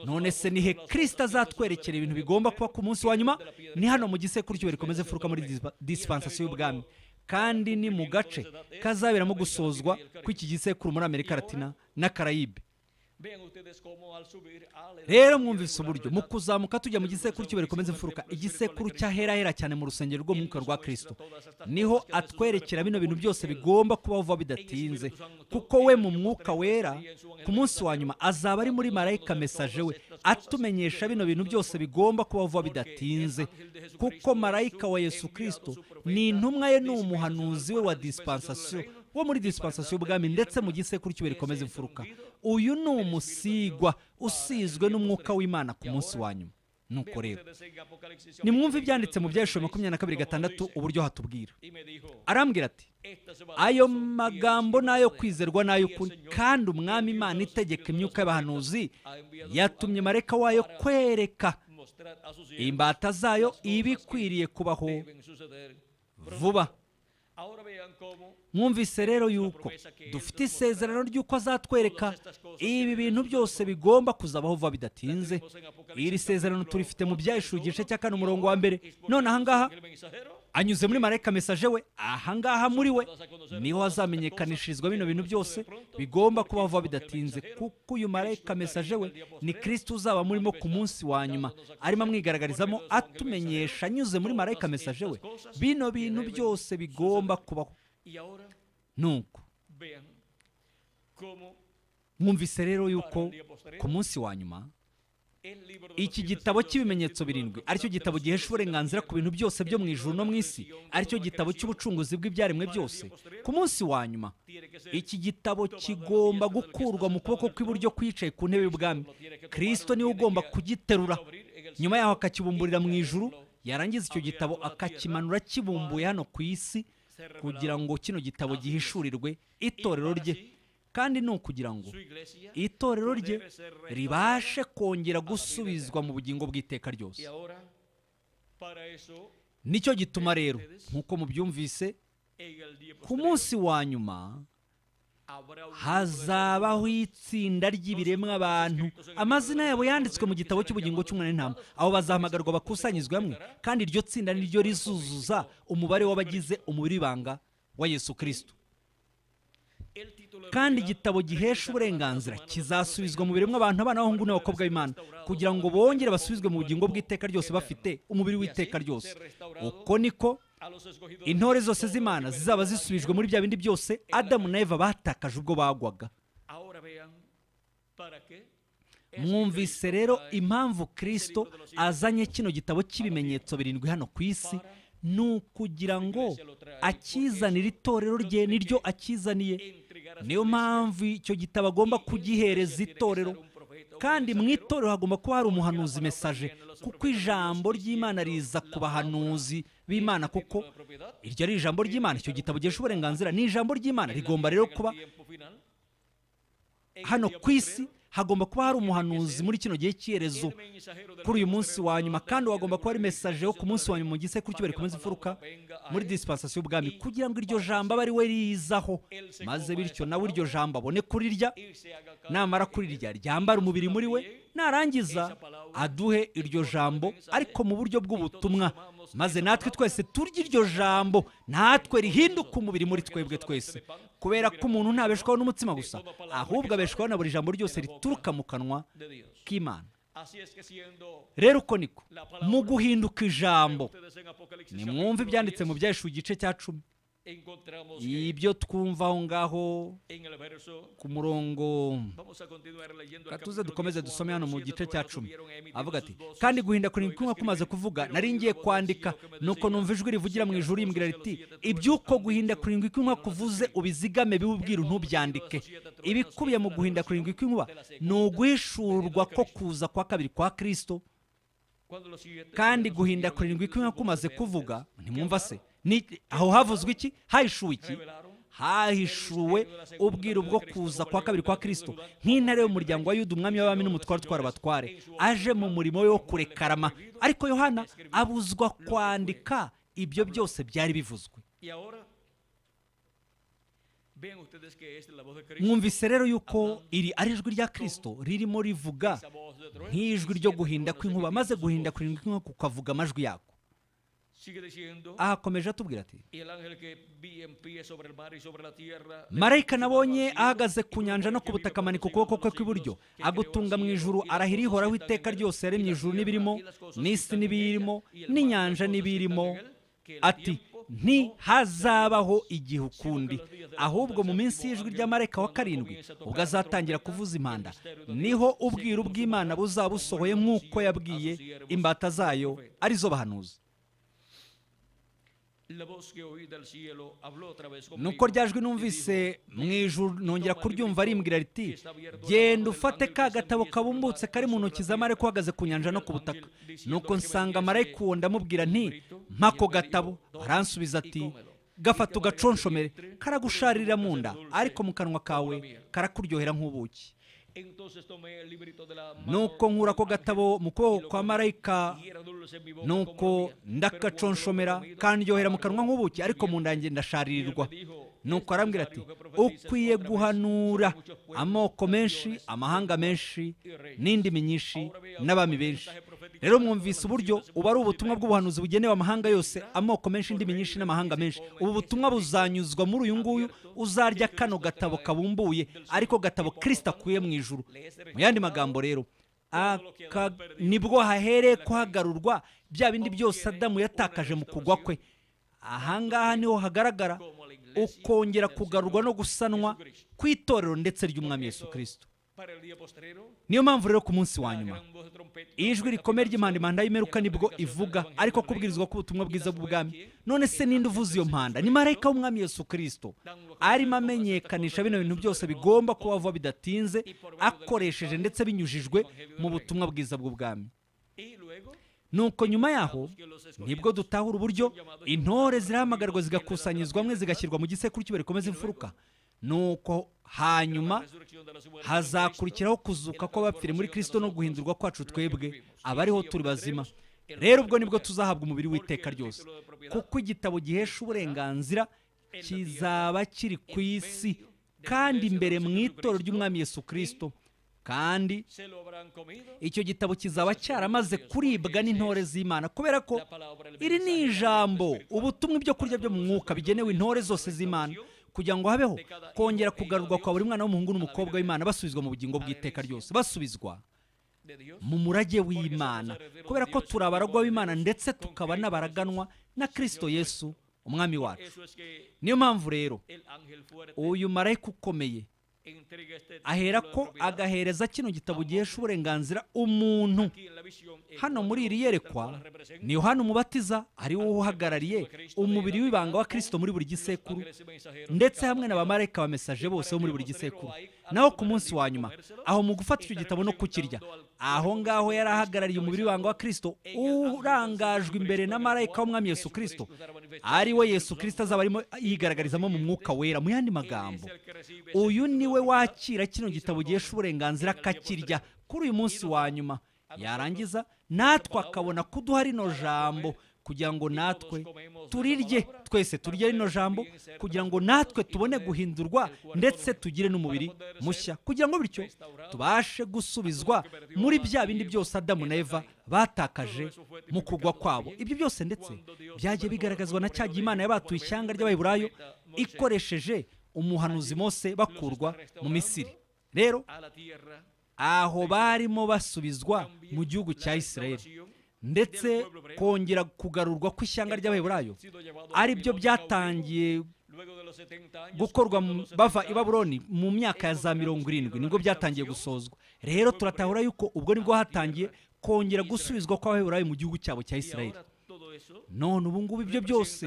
none se ni he kirisita azatwerekera ibintu bigomba kuba ku munsi wa nyuma ni hano mu gisekuru cy'iwe rikomeze furuka muri disipansasiyo y'ubwami kandi ni mu gace kazaberamo gusozwa kw'iki gisekuru muri amerika latina na karayibe rero mwumvise uburyo mu kuzamuka tujya mu gisekuru cy'imbere bikomeze imfuruka igisekuru cy'aherahera cyane mu rusengero rw'umwuka rwa kirisito niho atwerekera bino bintu byose bigomba kuba vuba bidatinze kuko we mu mwuka wera ku munsi wa nyuma azaba ari muri marayika mesaje we atumenyesha bino bintu byose bigomba kuba vuba bidatinze kuko marayika wa yesu kirisito ni intumwa ye ni umuhanuzi we wa disipansasiyo wo muri disipansiyo y'ubwami ndetse mu gisekuru cy'iwe rikomeza imfuruka uyu ni umusigwa usizwe n'umwuka w'imana ku munsi wa nyuma nuko rero nimwumve ibyanditse mu byayishuri makumyabiri na kabiri gatandatu uburyo hatubwira arambwira ati ayo magambo nayo kwizerwa n'ayo kandi umwami imana itegeka imyuka y'abahanuzi yatumye mareka wayo kwereka imbata zayo ibikwiriye kubaho vuba mwumvise rero yuko dufite isezerano ry'uko azatwereka ibi bintu byose bigomba kuzabaho vuba bidatinze iri sezerano turifite mu byahishura igice cya kane umurongo wa mbere none ahangaha anyuze muri marayika mesaje we ahangaha muri we niho hazamenyekanishirizwa bino bintu byose bigomba kubaho vuba bidatinze kuko uyu marayika mesaje we ni kirisiti uzaba murimo ku munsi wa nyuma arimo amwigaragarizamo atumenyesha anyuze muri marayika mesaje we bino bintu byose bigomba kubaho nuko mwumvise rero yuko ku munsi wa nyuma iki gitabo cy'ibimenyetso birindwi aricyo gitabo gihesha uburenganzira ku bintu byose byo mu ijuru no mu isi aricyo gitabo cy'ubucunguzi bw'ibyaremwe byose ku munsi wa nyuma iki gitabo kigomba gukurwa mu kuboko kw'iburyo kwicaye ku ntebe y'ubwami kirisito niwe ugomba kugiterura nyuma yaho akakibumburira mu ijuru yarangiza icyo gitabo akakimanura kibumbuye hano ku isi kugira ngo kino gitabo gihishurirwe itorero rye kandi ni ukugira ngo itorero rye ribashe kongera gusubizwa mu bugingo bw'iteka ryose nicyo gituma rero nk'uko mubyumvise ku munsi wa nyuma hazabaho itsinda ry'ibiremwa abantu amazina yabo yanditswe mu gitabo cy'ubugingo cy'umwana n'intama abo bazahamagarwa bakusanyirizwe hamwe kandi iryo tsinda ryo rizuzuza umubare w'abagize umubiri w'ibanga wa yesu kirisito kandi igitabo gihesha uburenganzira kizasubizwa mu biremwa abantu abana b'abahungu n'abakobwa b'imana kugira ngo bongere basubizwe mu bugingo bw'iteka ryose bafite umubiri w'iteka ryose uko niko intore zose z'imana zizaba zisubijwe muri bya bindi byose adamu na eva batakaje ubwo bagwaga mwumvise rero impamvu Kristo azanye kino gitabo cy'ibimenyetso birindwi hano ku isi ni ukugira ngo akizanire itorero rye niryo akizaniye niyo mpamvu icyo gitabo agomba kugihereza itorero kandi mu itorero hagomba kuba hari umuhanuzi mesaje kuko ijambo ry'imana riza ku bahanuzi b'imana kuko iryo ari ijambo ry'imana icyo gitabo gihesha uburenganzira ni ijambo ry'imana rigomba rero kuba hano ku isi hagomba kuba hari umuhanuzi muri kino gihe cyerezo kuri uyu munsi wa nyuma kandi wagomba kuba ari mesaje yo ku munsi wa nyuma mu gisekuru cyubari kumeza imfuruka muri disipansasiyo y'ubwami kugira ngo iryo jambo abe ari we rizaho maze bityo nawe iryo jambo abone kurirya namara kurirya ryambara umubiri muri we narangiza aduhe iryo jambo ariko mu buryo bw'ubutumwa maze natwe twese turya iryo jambo natwe rihinduka umubiri muri twebwe twese kubera ko umuntu ntabeshwaho n'umutsima gusa ahubwo abeshwaho na buri jambo ryose rituruka mu kanwa k'imana rero uko niko mu guhinduka ijambo nimwumve ibyanditse mu byaheshe igice cya cumi ibyo twumva aho ngaho ku murongo tuze dukomeze dusome hano mu gice cya cumi avuga ati kandi guhinda kurinda kumaze kuvuga nari ngiye kwandika nuko numva ijwi rivugira mu ijuru rimbwira riti iby'uko guhinda kurinda kw'inkuba kuvuze ubizigame biwubwira ntubyandike ibikubiye mu guhinda kurinda kw'inkuba ni uguhishurwa ko kuza kwa kabiri kwa kirisito kandi guhinda kurinda kw'inkuba kumaze kuvuga ntimwumva se aho havuzwe iki hahishuwe iki hahishuwe ubwiru bwo kuza kwa kabiri kwa Kristo nk'intare y'umuryango wa yuda umwami w'abami n'umutwaro utwara abatware aje mu murimo we wo kurekarama ariko yohana abuzwa kwandika ibyo byose byari bivuzwe mwumvise rero yuko iri ari ijwi rya Kristo ririmo rivuga nk'ijwi ryo guhinda kw'inkuba maze guhinda kw'inkuba kukavuga amajwi yako akomeje ah, atubwira ati marayika nabonye ahagaze ku nyanja no ku butaka amanika ukuboko kwe kw'iburyo agutunga mu ijuru arahira ihoraho iteka ryose yaremye ijuru n'ibirimo n'isi n'ibiyirimo n'inyanja n'ibiyirimo ati ntihazabaho igihe ukundi ahubwo mu minsi y'ijwi rya wa karindwi ubwo azatangira kuvuza impanda niho ubwiru bw'imana buzaba busohoye nk'uko yabwiye imbata zayo arizo bahanuza nuko rya numvise mu ijuru nongera kuryumva ari riti genda ufate ka gatabo kabumbutse kari mu ntoki za marayika uhagaze ku nyanja no ku butaka nuko nsanga marayika uwo ndamubwira nti mpako gatabo aransubiza ati gafata ugaconshomere karagusharira mu nda ariko mu kanwa kawe karakuryohera nk'ubuki nuko nkurako gatabo mu kuboko kwa marayika nuko ndakaconshomera kandyohera mu kanwa nk'ubuki ariko mu ndange ndasharirirwa nuko arambwira ati ukwiye guhanura amoko menshi amahanga menshi n'indimi nyinshi n'abami benshi rero mwumvise uburyo uba ari ubutumwa bw'ubuhanuzi bugenewe amahanga yose amoko menshi indimi nyinshi n'amahanga menshi ubu butumwa buzanyuzwa muri uyu nguyu uzarya kano gatabo kabumbuye ariko gatabo kirisita akuye mu ijuru mu yandi magambo rero nibwo hahereye kuhagarurwa bya bindi byose adamu yatakaje mu kugwa kwe ahangaha niho hagaragara ukongera kugarurwa no gusanwa kw'itorero ndetse ry'umwami Yesu kirisito niyo mpamvu rero ku munsi wa nyuma ijwi rikomeye ry'impanda y'imeruka nibwo ivuga ariko kubwirizwa k'ubutumwa bwiza bw'ubwami none se ninde uvuze iyo mpanda ni marayika w'umwami Yesu Kristo arimo amenyekanisha bino bintu byose bigomba kuba vuba bidatinze akoresheje ndetse binyujijwe mu butumwa bwiza bw'ubwami nuko nyuma yaho nibwo dutahura uburyo intore zirahamagarwa zigakusanyizwa hamwe zigashyirwa mu gisekuru cy'ibuye rikomeza imfuruka nuko hanyuma hazakurikiraho kuzuka kw'abapfire muri Kristo no guhindurwa kwacu twebwe abariho turi bazima rero ubwo nibwo tuzahabwa umubiri w'iteka ryose kuko igitabo gihesha uburenganzira kizaba kiri ku isi kandi imbere mu itoro ry'umwami Yesu Kristo kandi icyo gitabo kizaba cyaramaze kuribwa n'intore z'imana kubera ko iri ni ijambo ubutumwa ibyo kurya byo mu mwuka bigenewe intore zose z'imana kugira ngo habeho kongera kugarurwa kwa buri mwana w'umuhungu n'umukobwa w'imana basubizwa mu bugingo bw'iteka ryose basubizwa mu murage w'imana kubera ko turi abaragwa b'imana ndetse tukaba n'abaraganwa na kirisito yesu umwami wacu niyo mpamvu rero uyu marayika ukomeye ahera ko agahereza kino gitabo gihesha uburenganzira umuntu hano muri iri yerekwa ni yohana umubatiza ari wo uhagarariye umubiri w'ibanga wa kirisito muri buri gisekuru ndetse hamwe na ba marayika ba bose bo muri buri gisekuru naho ku munsi wa nyuma aho mu gufata icyo gitabo no kukirya aho ngaho yari ahagarariye umubiri wanga wa kirisito urangajwe imbere na marayika w'umwami yesu kirisito ari we yesu kirisito azaba arimo yigaragarizamo mu mwuka wera mu yandi magambo uyu ni we wakira kino gitabo gihesha uburenganzira akakirya kuri uyu munsi wa nyuma yarangiza natwe akabona kuduha rino jambo kugira ngo natwe turirye twese turye rino jambo kugira ngo natwe tubone guhindurwa ndetse tugire n'umubiri mushya kugira ngo bityo tubashe gusubizwa muri bya bindi byose adamu na eva batakaje mu kugwa kwabo ibyo byose ndetse byagiye bigaragazwa na cya gihe yabatuye ishyanga ry'abaheburayo ikoresheje umuhanuzi mose bakurwa mu misiri rero aho barimo basubizwa mu gihugu cya israel ndetse kongera kugarurwa kw'ishyanga ry'abaheburayo ari byo byatangiye gukorwa bava i baburoni mu myaka ya za mirongo irindwi nibwo byatangiye gusozwa rero turatahura yuko ubwo nibwo hatangiye kongera gusubizwa kw'abaheburayo mu gihugu cyabo cya israel none ubu ngubu ibyo byose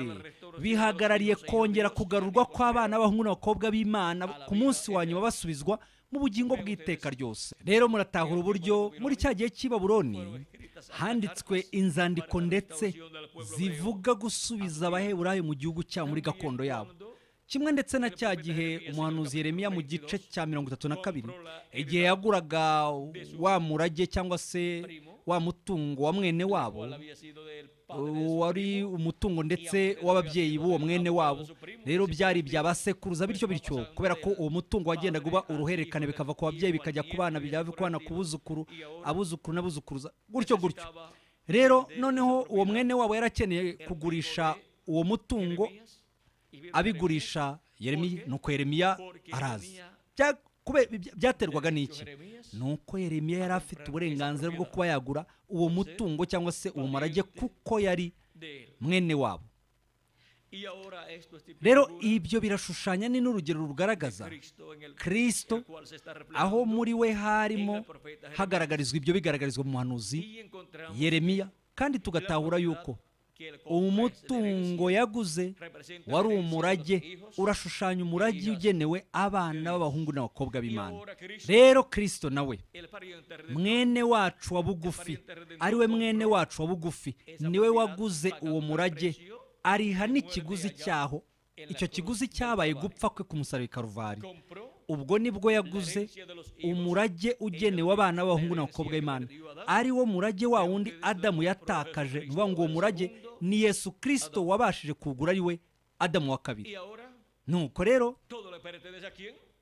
bihagarariye kongera kugarurwa kw'abana b'abahungu n'abakobwa b'imana ku munsi wa nyuma basubizwa mu bugingo bw'iteka ryose rero muratahura uburyo muri cya gihe cy'i baburoni handitswe inzandiko ndetse zivuga gusubiza abaheburayo mu gihugu cyabo muri gakondo yabo kimwe ndetse na cya gihe umuhanuzi Yeremiya mu gice cya mirongo itatu na kabiri igihe yaguraga wa murage cyangwa se wa mutungo wa mwene wabo eh, wari umutungo ndetse w'ababyeyi b'uwo mwene wabo rero byari ibya basekuruza bityo bityo kubera ko uwo mutungo wagendaga uba uruhererekane bikava ku babyeyi bikajya ku bana bijya ku bana ku buzukuru abuzukuru n'abuzukuruza gutyo gutyo rero noneho uwo mwene wabo yarakeneye kugurisha uwo mutungo abigurisha nuko yeremiya arazi byaterwaga n'iki ni uko yeremiya yari afite uburenganzira bwo kuba yagura uwo mutungo cyangwa se ubumarage kuko yari mwene wabo rero ibyo birashushanya ni n'urugero rugaragaza kirisito aho muri we harimo hagaragarizwa ibyo bigaragarizwa mu muhanuzi yeremiya kandi tugatahura yuko umutungo yaguze wari umurage urashushanya umurage ugenewe abana b'abahungu n'abakobwa b'imana rero kirisito nawe mwene wacu wa bugufi ariwe mwene wacu wa bugufi niwe waguze uwo murage ariha n'ikiguzi cyaho icyo kiguzi cyabaye gupfa kwe ku musaruro karuvari ubwo nibwo yaguze umurage ugenewe abana b'abahungu n'abakobwa b'imana ari wo murage wa wundi adamu yatakaje ni ukuvuga ngo uwo murage ni yesu kirisito wabashije kugura ari adamu wa kabiri nuko rero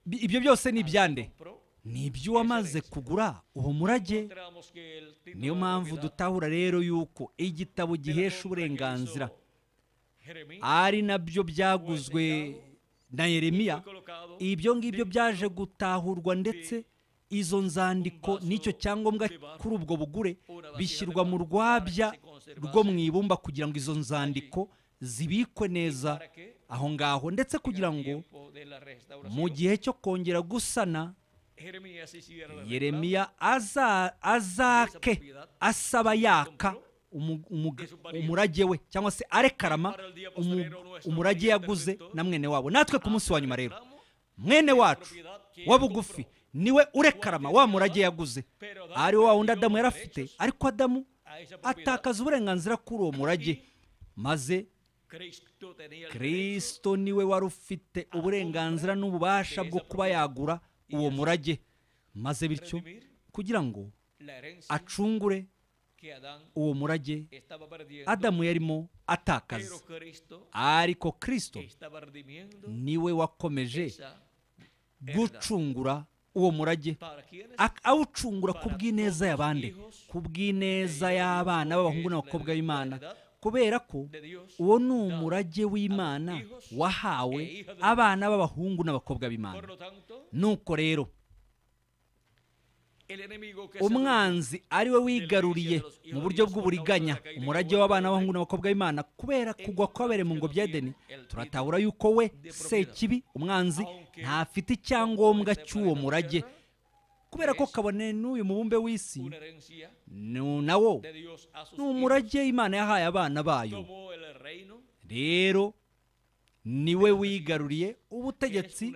ibyo byose ni ibyande ni ibyo wamaze kugura uwo murage niyo mpamvu dutahura rero yuko igitabo gihesha uburenganzira ari nabyo byaguzwe na yeremiya ibyo ngibyo byaje gutahurwa ndetse izo nzandiko n'icyo cyangombwa kuri ubwo bugure bishyirwa mu rwabya rwo mu ibumba kugira ngo izo nzandiko zibikwe neza aho ngaho ndetse kugira ngo mu gihe cyo kongera gusana yeremiya azake asaba yaka umurage we cyangwa se arekarama umurage yaguze na mwene wabo natwe ku munsi wa nyuma rero mwene wacu wa bugufi niwe urekarama wa murage yaguze ari wa wundi adamu yari afite ariko adamu atakaza uburenganzira kuri uwo murage maze kirisito niwe wari ufite uburenganzira n'ububasha bwo kuba yagura uwo murage maze bityo kugira ngo acungure uwo murage adamu yarimo atakaza ariko kirisito niwe wakomeje gucungura uwo murage awucungura ku bw'ineza y'abandi ku bw'ineza y'abana b'abahungu n'abakobwa b'imana kubera ko uwo ni umurage w'imana wahawe abana b'abahungu n'abakobwa b'imana nuko rero umwanzi ari we wigaruriye mu buryo bw'uburiganya umurage w'abana b'abahungu n'abakobwa b'imana kubera kugwa kw'abere mu ngo by'edeni turatahura yuko we sekibi umwanzi ntafite icyangombwa cy'uwo murage kubera ko kabone n'uyu mubumbe w'isi nawo ni umurage imana yahaye abana bayo rero niwe wigaruriye ubutegetsi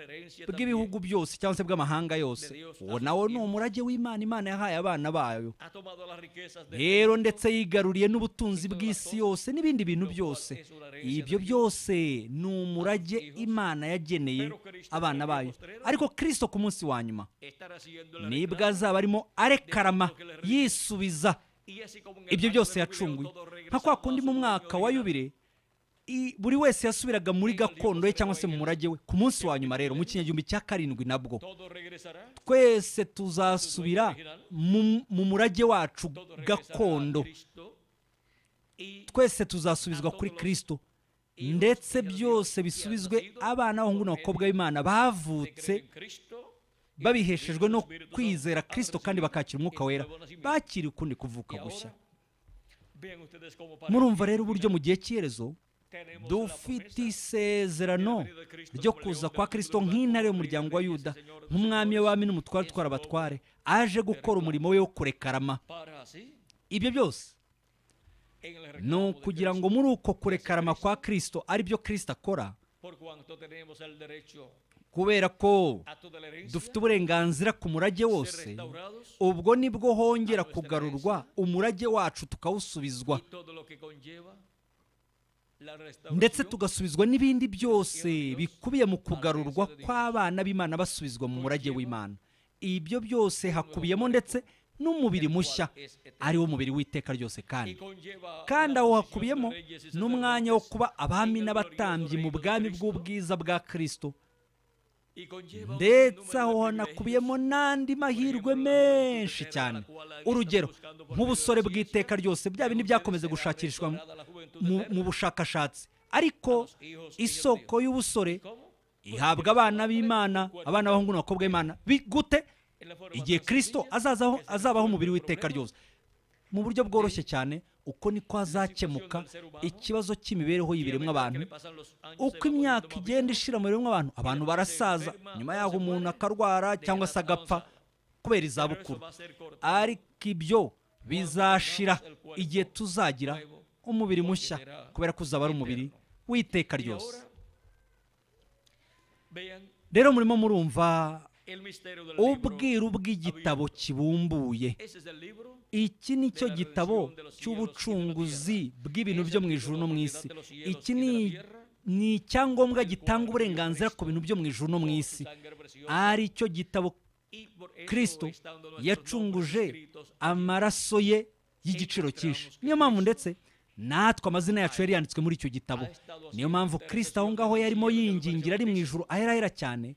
bw'ibihugu byose cyangwa se bw'amahanga yose uwo nawo ni umurage w'imana imana yahaye abana bayo rero ndetse yigaruriye n'ubutunzi bw'isi yose n'ibindi bintu byose ibyo byose ni umurage imana yageneye abana bayo ariko kirisito ku munsi wa nyuma nibwo azaba arimo arekarama yisubiza ibyo byose yacunguye nka kwa kundi mu mwaka wa yubire buri wese yasubiraga muri gakondo ye cyangwa se mu murage we ku munsi wa nyuma rero mu kinyagihumbi cya karindwi nabwo twese tuzasubira mu murage wacu gakondo twese tuzasubizwa kuri kirisito ndetse byose bisubizwe abana b'abahungu n'abakobwa b'imana bavutse babiheshejwe no kwizera kirisito kandi bakakira umwuka wera bakiriye ukundi kuvuka gushya murumva rero uburyo mu gihe cy'iherezo dufite isezerano ryo kuza kwa kirisito nk'intare y'umuryango wa yuda nk'umwami w'abami n'umutware utwara abatware aje gukora umurimo we wo kurekarama ibyo byose ni ukugira ngo muri uko kurekarama kwa kirisito byo kirisito akora kubera ko dufite uburenganzira ku murage wose ubwo nibwo hongera kugarurwa umurage wacu tukawusubizwa ndetse tugasubizwa n'ibindi byose bikubiye mu kugarurwa kw'abana b'imana basubizwa mu murage w'imana ibyo byose hakubiyemo ndetse n'umubiri mushya ariwo mubiri w'iteka ryose kandi kandi aho hakubiyemo n'umwanya wo kuba abami n'abatambyi mu bwami bw'ubwiza bwa kirisito ndetse aho hanakubiyemo n'andi mahirwe menshi cyane urugero nk'ubusore bw'iteka ryose bya bindi byakomeze gushakishwa mu bushakashatsi ariko isoko y'ubusore ihabwa abana b'imana abana b'abahungu n'abakobwa b'imana gute igihe kirisito azabaho umubiri w'iteka ryose mu buryo bworoshye cyane uko niko hazakemuka ikibazo cy'imibereho y'ibiremwa abantu uko imyaka igenda ishira mu biremwa abantu abantu barasaza nyuma yaho umuntu akarwara cyangwa se agapfa kubera izabukuru ariko ibyo bizashira igihe tuzagira umubiri mushya kubera ko uzaba ari umubiri w'iteka ryose rero murimo murumva ubwiru bw'igitabo kibumbuye iki ni cyo gitabo cy'ubucunguzi bw'ibintu byo mu ijuru no mu isi iki ni icyangombwa gitanga uburenganzira ku bintu byo mu ijuru no mu isi ari cyo gitabo kirisito yacunguje amaraso ye y'igiciro cyinshi niyo mpamvu ndetse natwe amazina yacu yari yanditswe muri icyo gitabo niyo mpamvu kirisito aho ngaho yarimo yingingira ari mu ijuru ahera ahera cyane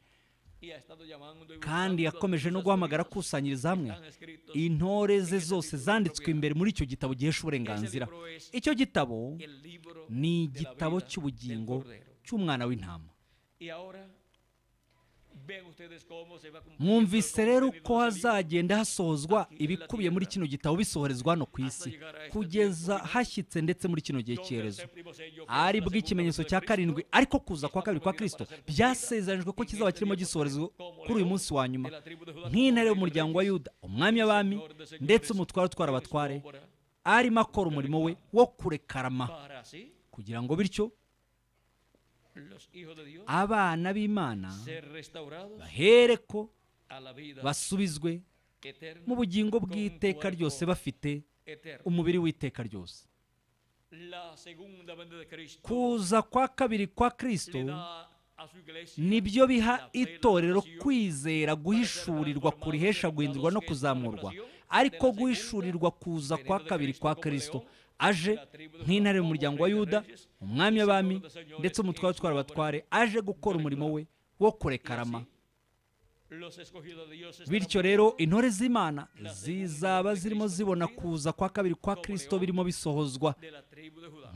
E kandi yakomeje no guhamagara akusanyiriza hamwe intore ze zose zanditswe imbere muri icyo gitabo gihesha uburenganzira icyo gitabo ni igitabo cy'ubugingo cy'umwana w'intama mwumvise rero ko hazagenda hasozwa ibikubiye muri kino gitabo bisohorezwa hano ku isi kugeza hashyitse ndetse muri kino gihe cyerezo ari bw'ikimenyetso cya karindwi ariko kuza kwa kabiri kwa Kristo byasezeranijwe ko kizaba kirimo gisohorezwa kuri uyu munsi wa nyuma nk'intare y'umuryango wa yuda umwami w'abami ndetse umutware utwara abatware arimo akora umurimo we wo kurekarama kugira ngo bityo abana b'imana bahereko basubizwe mu bugingo bw'iteka ryose bafite umubiri w'iteka ryose kuza kwa kabiri kwa kirisito nibyo biha itorero kwizera guhishurirwa kurihesha guhindurwa no kuzamurwa ariko guhishurirwa kuza kwa kabiri kwa Kristo. aje nk'intare mu muryango wa yuda umwami w'abami ndetse umutware utwara abatware aje gukora umurimo we wo kurekarama bityo rero intore z'imana zizaba zirimo zibona kuza kwa kabiri kwa kirisito birimo bisohozwa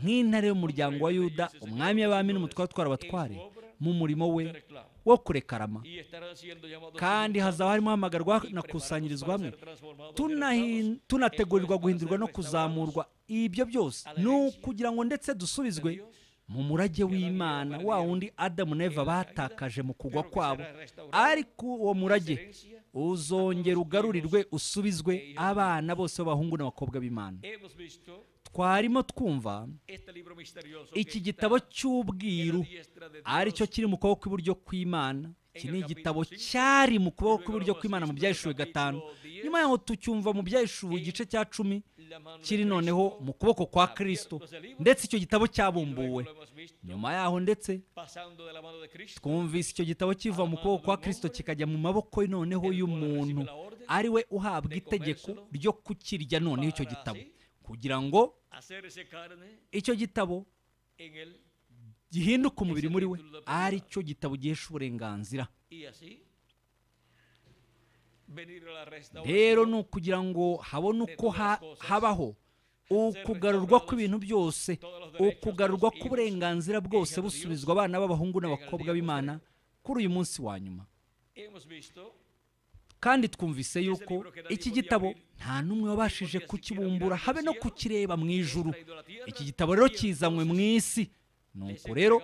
nk'intare y'umuryango wa yuda umwami w'abami n'umutware utwara abatware mu murimo we wo kurekarama kandi hazaba harimo hamagarwa nakusanyirizwamo tunategurirwa guhindurwa no kuzamurwa ibyo byose ni ukugira ngo ndetse dusubizwe mu murage w'imana wa wundi adamu neva batakaje mu kugwa kwabo ariko uwo murage uzongera ugarurirwe usubizwe abana bose b'abahungu n'abakobwa b'imana twarimo twumva iki gitabo cy'ubwiru ari cyo kiri mu kuboko kw'iburyo kw'imana iki ni igitabo cyari mu kuboko kw'iburyo kw'imana mu byahishuriwe gatanu nyuma yaho tucyumva mu byahishuwe igice cya cumi kiri noneho mu kuboko kwa ah, kirisito ndetse icyo gitabo cyabumbuwe nyuma yaho ndetse twumvise icyo gitabo kiva mu ah, kuboko kwa kirisito kikajya mu maboko noneho y'umuntu ari we uhabwa itegeko ryo kukirya noneho icyo gitabo kugira ngo icyo gitabo gihinduke umubiri muri we ari cyo gitabo gihesha uburenganzira rero ni ukugira ngo habone uko habaho ukugarurwa kw'ibintu byose ukugarurwa k'uburenganzira bwose busubizwa abana b'abahungu n'abakobwa b'imana kuri uyu munsi wa nyuma kandi twumvise yuko iki gitabo nta n'umwe wabashije kukibumbura habe no kukireba mu ijuru iki gitabo rero kizanywe mu isi nuko rero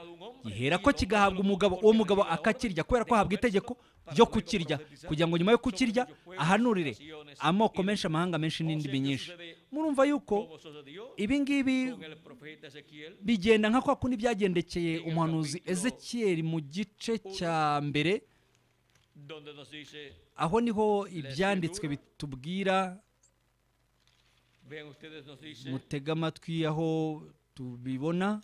gihera ko kigahabwa umugabo uwo mugabo akakirya kubera ko ahabwa itegeko yo kukirya kugira ngo nyuma yo kukirya ahanurire amoko menshi amahanga menshi n'indimi nyinshi murumva yuko ibi ngibi bigenda nka kwa kundi byagendekeye umuhanuzi ezekiel mu gice cya mbere aho niho ibyanditswe bitubwira mutega amatwi aho tubibona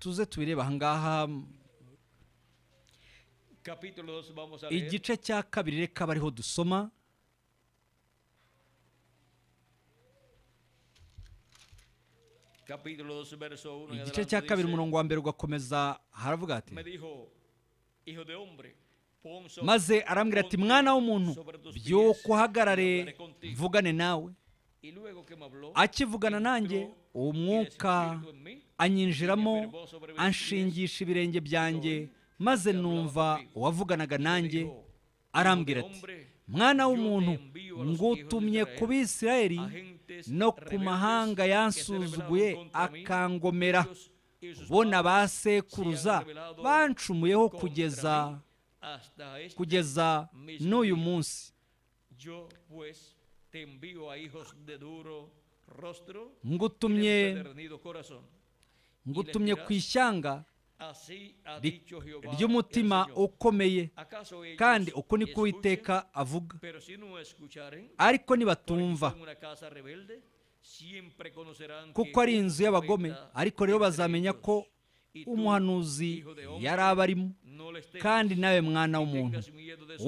tuze tubirebe ahangaha igice cya kabiri reka bariho dusoma igice cya kabiri umurongo wa mbere ugakomeza haravuga ati maze arambwira ati mwana w'umuntu byuko uhagarare mvugane nawe akivugana nanjye umwuka anyinjiramo anshingisha ibirenge byanjye maze numva uwavuganaga nanjye arambwira ati mwana w'umuntu ngutumye ku bisirayeri no ku mahanga yansuzuguye akangomera bona ba sekuruza bancumuyeho kugeza kugeza n'uyu munsi ngutumye ngutumye ku ishyanga ry'umutima ukomeye kandi uko ko uwiteka avuga ariko nibatumva kuko ari inzu y'abagome ariko rero bazamenya ko umuhanuzi yari abarimo kandi nawe mwana w'umuntu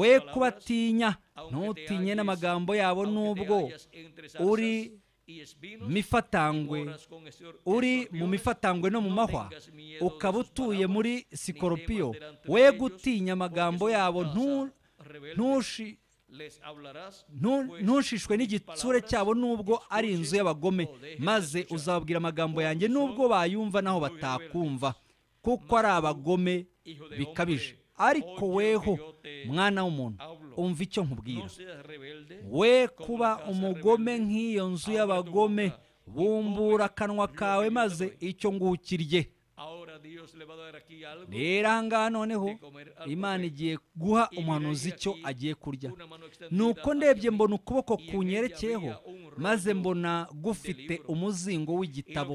we kubatinya ntutinye n'amagambo yabo nubwo uri mifatangwe uri mu mifatangwe no mu mahwa ukaba utuye muri sikoropiyo we gutinya amagambo yabo ntushi ntushishwe n'igitsure cyabo nubwo ari inzu y'abagome maze uzababwira amagambo yanjye nubwo bayumva naho batakumva kuko ari abagome bikabije ariko weho mwana w'umuntu umva icyo nkubwira we kuba umugome nk'iyo nzu y'abagome bumbura akanwa kawe maze icyo ngukirye rero aha noneho imana igiye guha umuhanuzi icyo agiye kurya nuko ndebye mbona ukuboko kunyerekeyeho maze mbona gufite umuzingo w'igitabo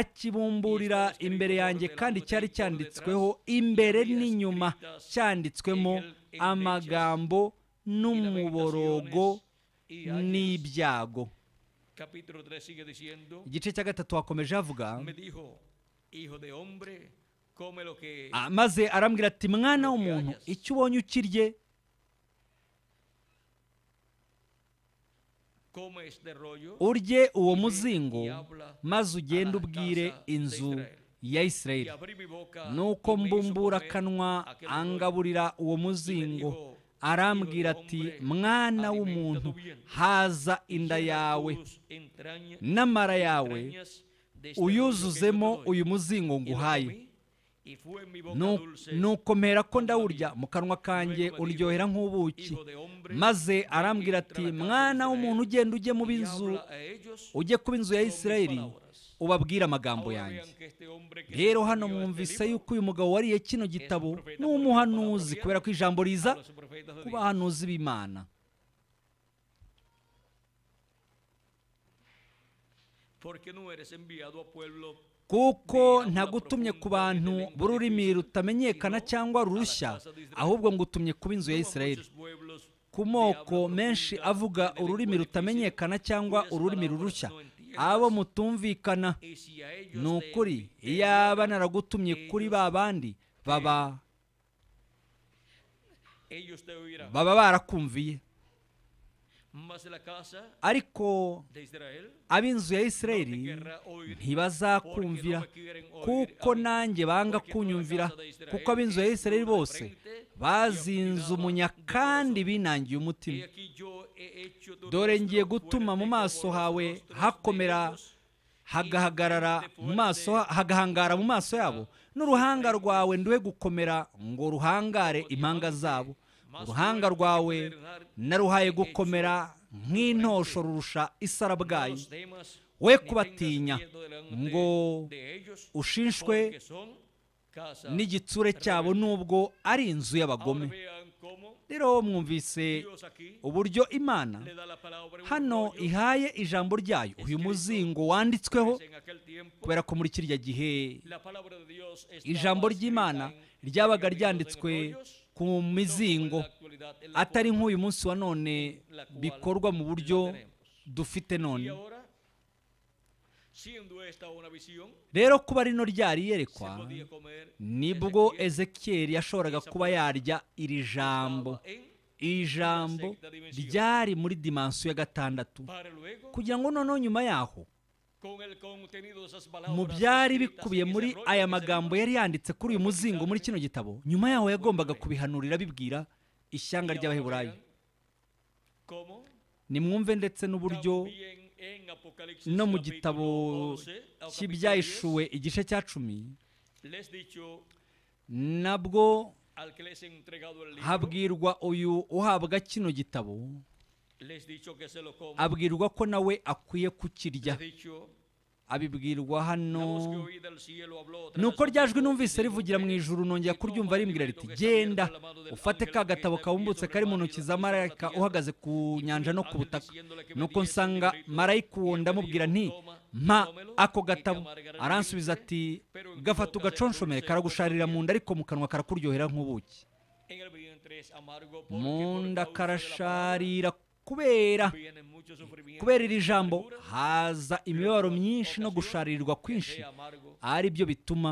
akibumburira imbere yanjye kandi cyari cyanditsweho imbere n'inyuma cyanditswemo amagambo n'umuborogo n'ibyago igice cya gatatu hakomeje avuga ah, maze arambwira ati mwana w'umuntu icyo ubonye ukirye urye uwo muzingo maze ugende ubwire inzu ya isirayeli nuko mbumbura akanwa angaburira uwo muzingo arambwira ati mwana w'umuntu haza inda yawe n'amara yawe uyuzuzemo uyu muzingo nguhaye nukomera ko ndawurya mu kanwa kanjye uryohera nk'ubuki maze arambwira ati mwana w'umuntu ugenda ujye mu b'inzu ujye kuba inzu ya Israeli, ubabwire amagambo yanjye rero hano mwumvise yuko uyu mugabo wariye kino gitabo ni kubera ko ijambo riza ku bahanuzi b'imana kuko ntagutumye ku bantu b'ururimi rutamenyekana cyangwa rushya ahubwo ngutumye kuba inzu ya israel ku moko menshi avuga ururimi rutamenyekana cyangwa ururimi rurushya abo mutumvikana ni ukuri iyaba naragutumye kuri ba bandi baba baba barakumviye ariko ab'inzu ya israeli ntibazakumvira kuko nanjye banga kunyumvira kuko ab'inzu ya isirayeli bose bazinze umunya kandi binangiye umutima dore ngiye gutuma mu maso hawe hakomera hagahagarara mu maso hagahangara mu maso yabo n'uruhanga rwawe ndwe gukomera ngo ruhangare impanga zabo uruhanga rwawe naruhaye gukomera nk'intosho rurusha isarabwayi we kubatinya ngo ushinshwe n'igitsure cyabo nubwo ari inzu y'abagome rero mwumvise uburyo imana hano ihaye ijambo ryayo uyu muzingo wanditsweho kubera ko muri kiriya gihe ijambo ry'imana ryabaga ryanditswe ku mizingo atari nk'uyu munsi wa none bikorwa mu buryo dufite none rero kuba rino ryari yerekwa nibwo ezekiyeri yashoboraga kuba yarya iri jambo iri jambo ryari muri dimansiyo ya gatandatu kugira ngo noneho nyuma yaho mu byari bikubiye muri aya magambo yari yanditse kuri uyu muzingo muri kino gitabo nyuma yaho yagombaga kubihanurira bibwira ishyanga ry'abaheburayo nimwumve ndetse n'uburyo no mu gitabo cy'ibyahishuwe igice cya cumi nabwo habwirwa uyu uhabwa kino gitabo abwirwa ko nawe akwiye kukirya abibwirwa hano ni uko ryajwe numvise rivugira mu ijuru nongera kuryumva rimbwira riti genda ufate ka gatabo kabumbutse kari mu ntoki za marayika uhagaze ku nyanja no ku butaka nuko nsanga marayika uwo ndamubwira nti mpa ako gatabo aransubiza ati gafata ugaconshomere karagusharira mu nda ariko mu kanwa karakuryohera nk'ubuki mu nda karasharira kubera kubera iri jambo haza imibabaro myinshi no gusharirwa kwinshi ari byo bituma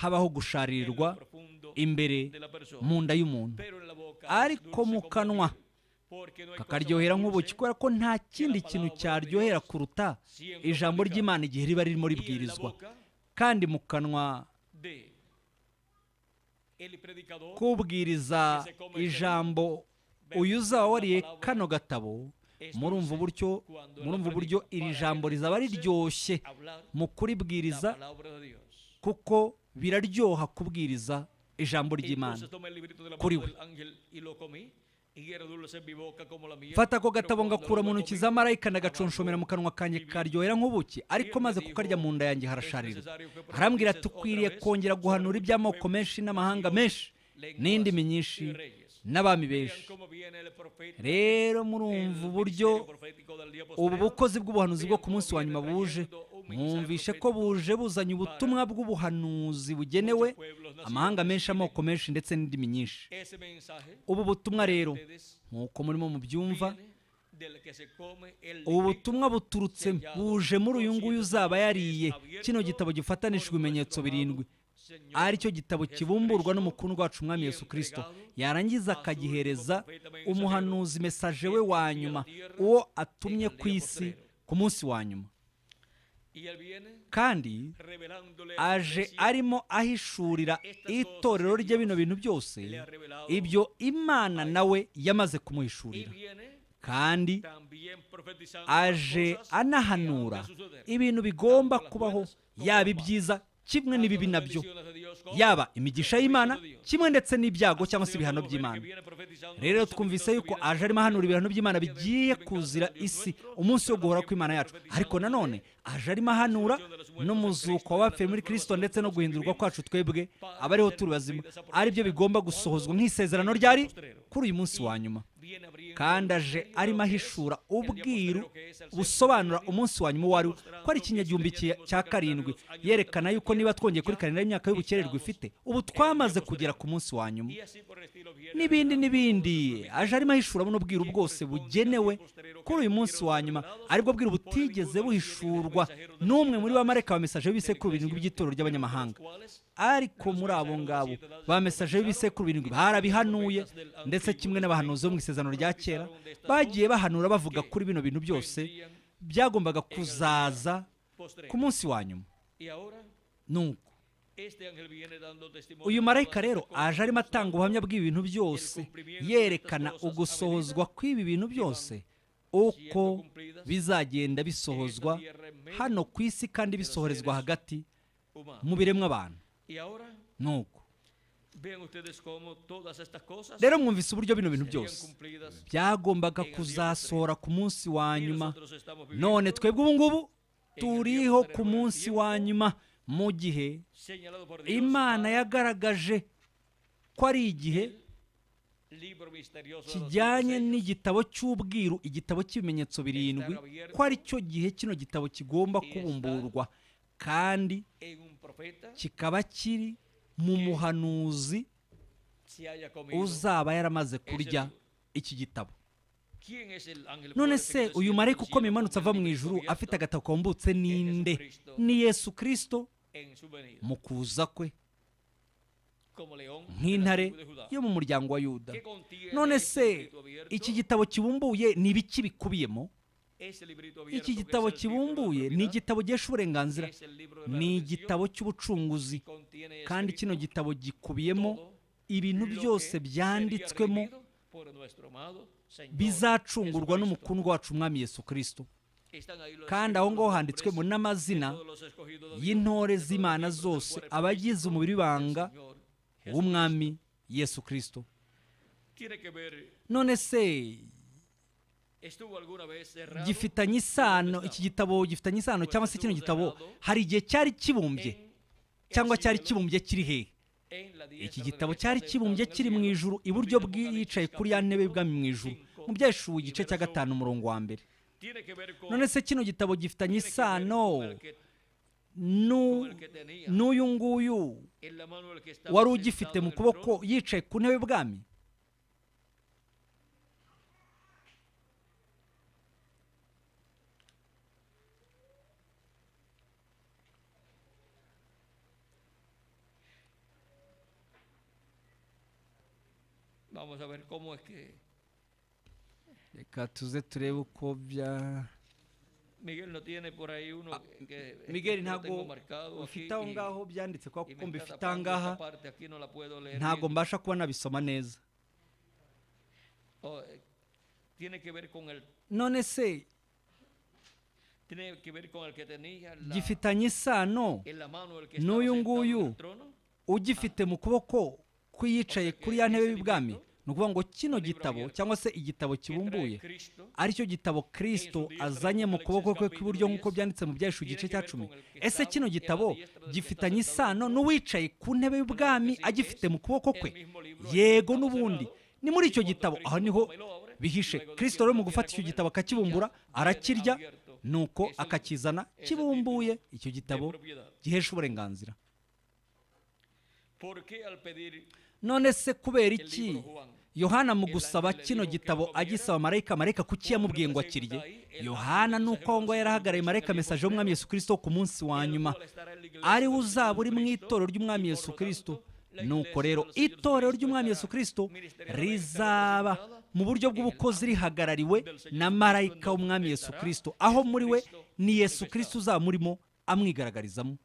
habaho gusharirwa imbere mu nda y'umuntu ariko mu kanwa kakaryohera nk'ubuki kubera ko nta kindi kintu cyaryohera kuruta ijambo ry'imana igihe riba ririmo ribwirizwa kandi mu kanwa kubwiriza ijambo uyu uzawariye kano gatabo murumva uburyo murumva uburyo iri jambo rizaba riryoshye mu kuribwiriza kuko biraryoha kubwiriza ijambo ry'imana kuri we fata ako gatabo ngakura mu ntoki za marayika nagaconshomera mu kanwa kanjye karyohera nk'ubuki ariko maze kukarya mu nda yanjye harasharira arambwira tukwiriye kongera guhanura iby'amoko menshi n'amahanga menshi n'indimi nyinshi n'abami bejo rero murumva uburyo ubu bukozi bw'ubuhanuzi bwo ku munsi wa nyuma buje mwumvishe ko buje buzanye ubutumwa bw'ubuhanuzi bugenewe amahanga menshi amoko menshi ndetse n'indimi nyinshi ubu butumwa rero nk'uko murimo mubyumva ubu butumwa buturutse buje muri uyu nguyu uzaba yariye kino gitabo gifatanishwa ibimenyetso birindwi ari cyo gitabo kibumburwa n'umukungu wacu umwami yesu kirisito yarangiza akagihereza umuhanuzi mesaje we wa nyuma uwo atumye ku isi ku munsi wa nyuma kandi aje arimo ahishurira itorero rye bino bintu byose ibyo imana nawe yamaze kumuhishurira kandi aje anahanura ibintu bigomba kubaho yaba ibyiza kimwe n'ibibi nabyo yaba imigisha y'imana kimwe ndetse n'ibyago cyangwa se ibihano by'imana rero twumvise yuko aje arimo ahanura ibihano by'imana bigiye kuzira isi umunsi wo guhora kw'imana yacu ariko nanone aje arimo ahanura n'umuzuko w'abapfuye muri kirisito ndetse no guhindurwa kwacu twebwe abariho turi bazima aribyo bigomba gusohozwa nk'isezerano ryari kuri uyu munsi wa nyuma kandi aje arimo ahishura ubwiru busobanura umunsi wa nyuma wari ko ari ikinyagihumbi cya karindwi yerekana yuko niba twongeye kuri karindwi imyaka y'ubukererwe ifite ubu twamaze kugera ku munsi wa nyuma n'ibindi n'ibindi aje arimo ahishura buno bwiru bwose bugenewe kuri uyu munsi wa nyuma aribwo bwiru butigeze buhishurwa n'umwe muri ba mareka wa mesaje w'ibisekuru birindwi by'itoro ry'abanyamahanga ariko muri abo ngabo bamesaje mesaje b'ibisekuru birindwi barabihanuye ndetse kimwe n'abahanuzi bo mu isezerano rya kera bagiye bahanura bavuga kuri bino bintu byose byagombaga kuzaza ku munsi wa nyuma nuko uyu marayika rero aje arimo atanga ubuhamya bw'ibintu byose yerekana ugusohozwa kw'ibi bintu byose uko bizagenda bisohozwa hano ku isi kandi bisohorezwa hagati mu biremwa abantu Y ahora? Nuko rero mwumvise uburyo bino bintu byose byagombaga kuzasohora ku munsi wa nyuma none twebwe ubu ngubu turiho ku munsi wa nyuma mu gihe imana yagaragaje ko ari igihe kijyanye n'igitabo cy'ubwiru igitabo cy'ibimenyetso birindwi ko ari cyo gihe kino gitabo kigomba kubumburwa kandi kikaba kiri mu muhanuzi uzaba yaramaze kurya iki gitabo none se uyu marayika ukomeye imanutse ava mu ijuru afite agatakombutse ninde ni yesu kirisito mu kuza kwe nk'intare yo mu muryango wa yuda none se iki gitabo kibumbuye ni ibiki bikubiyemo iki gitabo kibumbuye ni igitabo gihesha uburenganzira ni igitabo cy'ubucunguzi kandi kino gitabo gikubiyemo ibintu byose byanditswemo bizacungurwa n'umukundwa wacu umwami Yesu Kristo kandi aho ngaho handitswemo n'amazina y'intore z'imana zose abagize umubiri w'ibanga w'umwami Yesu Kristo none se gifitanye isano iki gitabo gifitanye isano cyangwa se kino gitabo hari igihe cyari kibumbye cyangwa cyari kibumbye kiri hehe iki gitabo cyari kibumbye kiri mu ijuru iburyo bw'iyicaye kuri ya ntebe y'ubwami mu ijuru mu byeshuwe igice cya gatanu umurongo wa mbere none se kino gitabo gifitanye isano n'uyu nguyu wari ugifite mu kuboko yicaye ku ntebe y'ubwami vamos a ver cómo es que reka tuze turebe uko bya Miguel no tiene por ahí uno ah, que, Miguel ntago ufite aho ngaho byanditse kwa kuko mbifite ntago mbasha kuba nabisoma neza oh, eh, none se gifitanye isano n'uyu nguyu ugifite ah. mu kuboko ko yicaye kuri ya ntebe y'ubwami ni ukuvuga ngo kino gitabo cyangwa se igitabo kibumbuye aricyo gitabo Kristo azanye mu kuboko kwe kw'iburyo nk'uko byanditse mu byaheshe igice cya cumi ese kino gitabo gifitanye isano n'uwicaye ku ntebe y'ubwami agifite mu kuboko kwe yego n'ubundi ni muri icyo gitabo aho niho bihishe Kristo rero mu gufata icyo gitabo akakibumbura arakirya nuko akakizana kibumbuye icyo gitabo gihesha uburenganzira none se kubera iki yohana mu gusaba kino gitabo agisaba marayika marayika kuki yamubwiye ngo akirye yohana ni uko aho yarahagarariye marayika mesaje w'umwami Yesu kirisito ku munsi wa nyuma ari uzaba uri mu itorero ry'umwami Yesu kirisito nuko rero itorero ry'umwami Yesu kirisito rizaba mu buryo bw'ubukozi rihagarariwe na marayika w'umwami Yesu kirisito aho muri we ni Yesu kirisito uzamurimo amwigaragarizamo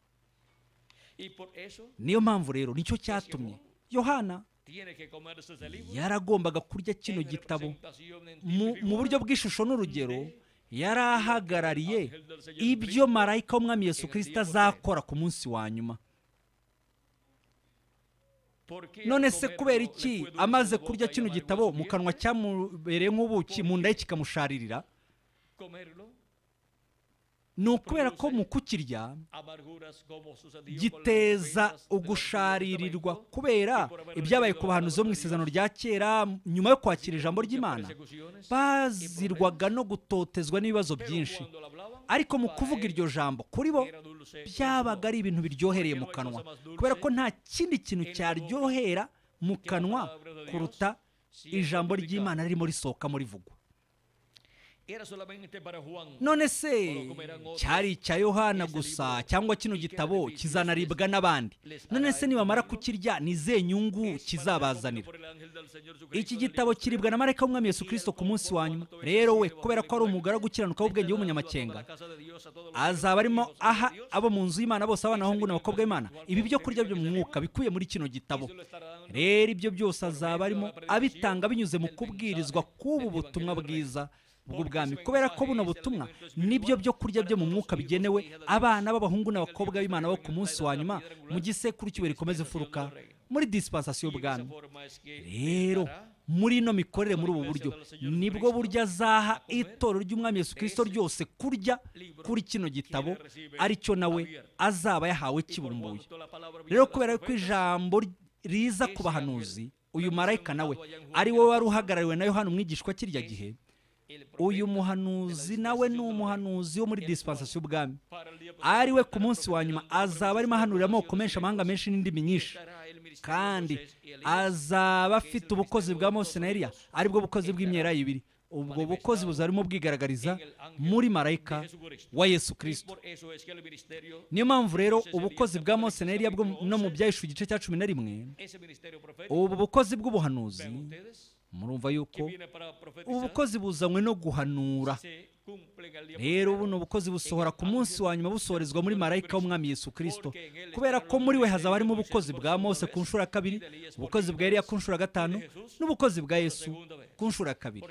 niyo mpamvu rero nicyo cyatumye yohana yaragombaga kurya kino gitabo mu buryo bw'ishusho n'urugero yari ahagarariye ibyo marayika w'umwami Yesu kirisita azakora ku munsi wa nyuma none se kubera iki amaze kurya kino gitabo mu kanwa cyamubereye nk'ubuki mu nda ye kikamusharirira ni ukubera ko mu kukirya giteza ugusharirirwa kubera ibyabaye ku bahanuzi bo mu isezerano rya kera nyuma yo kwakira ijambo ry'imana bazirwaga no gutotezwa n'ibibazo byinshi ariko mu kuvuga iryo jambo kuri bo byabaga ari ibintu biryohereye mu kanwa kubera ko nta kindi kintu cyaryohera mu kanwa kuruta ijambo ry'imana ririmo risohoka muri none se cyari icya yohana gusa cyangwa kino gitabo kizanaribwa n'abandi none se nibamara kukirya nize nyungu kizabazanira iki gitabo kiribwa na marayika w'umwami yesu kirisito ku munsi wa nyuma rero we kubera ko ari umugaragu gukiranuka w'ubwenge w'umunyamakenga azaba arimo aha abo mu nzu y'imana bose abana abahungu n'abakobwa b'imana ibi byo kurya byo mu mwuka bikubiye muri kino gitabo rero ibyo byose azaba arimo abitanga binyuze mu kubwirizwa k'ubu butumwa bwiza bw'ubwami kubera ko buno butumwa nibyo byo kurya byo mu mwuka bigenewe abana b'abahungu n'abakobwa b'imana bo ku munsi wa nyuma mu gisekuru kiwe rikomeza ufuruka muri disipansasiyo y'ubwami rero muri ino mikorere muri ubu buryo nibwo buryo azaha itorero ry'umwami Yesu kirisito ryose kurya kuri kino gitabo aricyo nawe azaba yahawe kibumbuye rero kubera ko ijambo riza ku bahanuzi uyu marayika nawe ari wowe wari uhagarariwe na Yohana umwigishwa kirya gihe uyu muhanuzi nawe ni umuhanuzi wo muri disipansiyo y'ubwami ari we ku munsi wa nyuma azaba arimo ahanurira amoko menshi amahanga menshi n'indimi nyinshi kandi azaba afite ubukozi bwa mose na eriya aribwo bukozi bw'imyera ibiri ubwo bukozi buzarimo bwigaragariza muri marayika wa yesu kirisito niyo mpamvu rero ubukozi bwa mose na eriya no mu byahishwe igice cya cumi na rimwe ubu bukozi bw'ubuhanuzi murumva yuko ubukozi buzanywe no guhanura rero ni ubukozi busohora ku munsi wa nyuma busohorezwa muri marayika w'umwami Yesu Kristo kubera ko muri we hazaba harimo ubukozi bwa Mose ku nshuro ya kabiri ubukozi bwa Eliya ku nshuro ya gatanu n'ubukozi bwa Yesu ku nshuro ya kabiri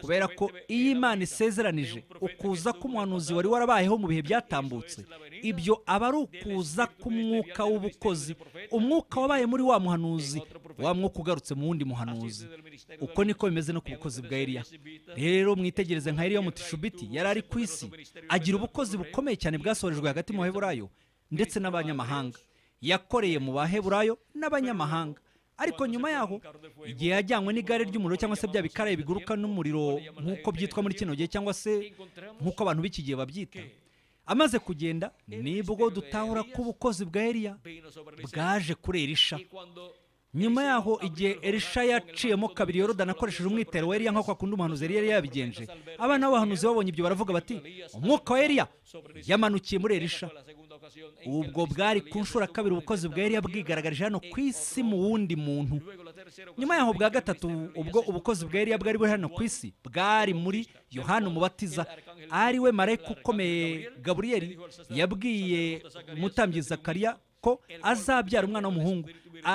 kubera ko iyo Imana isezeranije ukuza k'umuhanuzi wari warabayeho mu bihe byatambutse ibyo aba ari ukuza k'umwuka w'ubukozi umwuka wabaye muri wa muhanuzi wa mwuka ugarutse mu wundi muhanuzi uko niko bimeze no ku bukozi bwa Eliya rero mwitegereze nka eriya mutishubiti yari ari ku isi agira ubukozi bukomeye cyane bwasorejwe hagati mu baheburayo ndetse n'abanyamahanga yakoreye mu baheburayo n'abanyamahanga ariko nyuma yaho igihe yajyanywe n'igare ry'umuriro cyangwa se bya bikaraye biguruka n'umuriro nk'uko byitwa muri kino gihe cyangwa se nk'uko abantu b'iki gihe babyita amaze kugenda nibwo dutahura ko ubukozi bwa Eliya bwaje kuri Elisha nyuma yaho igihe erisha yaciyemo kabiri yorodani akoresheje umwitero wa eriya nk'uko akunda umuhanuzi eriya yari yabigenje abana b'abahanuzi babonye ibyo baravuga bati umwuka wa eriya yamanukiye muri erisha ubwo bwari ku nshuro kabiri ubukozi bwa eriya bwigaragarije hano ku isi mu wundi muntu nyuma yaho bwa gatatu ubwo ubukozi bwa eriya bwari buri hano ku isi bwari muri yohani umubatiza ari we marayika ukomeye gaburiyeri yabwiye umutambyi zakariya ko azabyara umwana w'umuhungu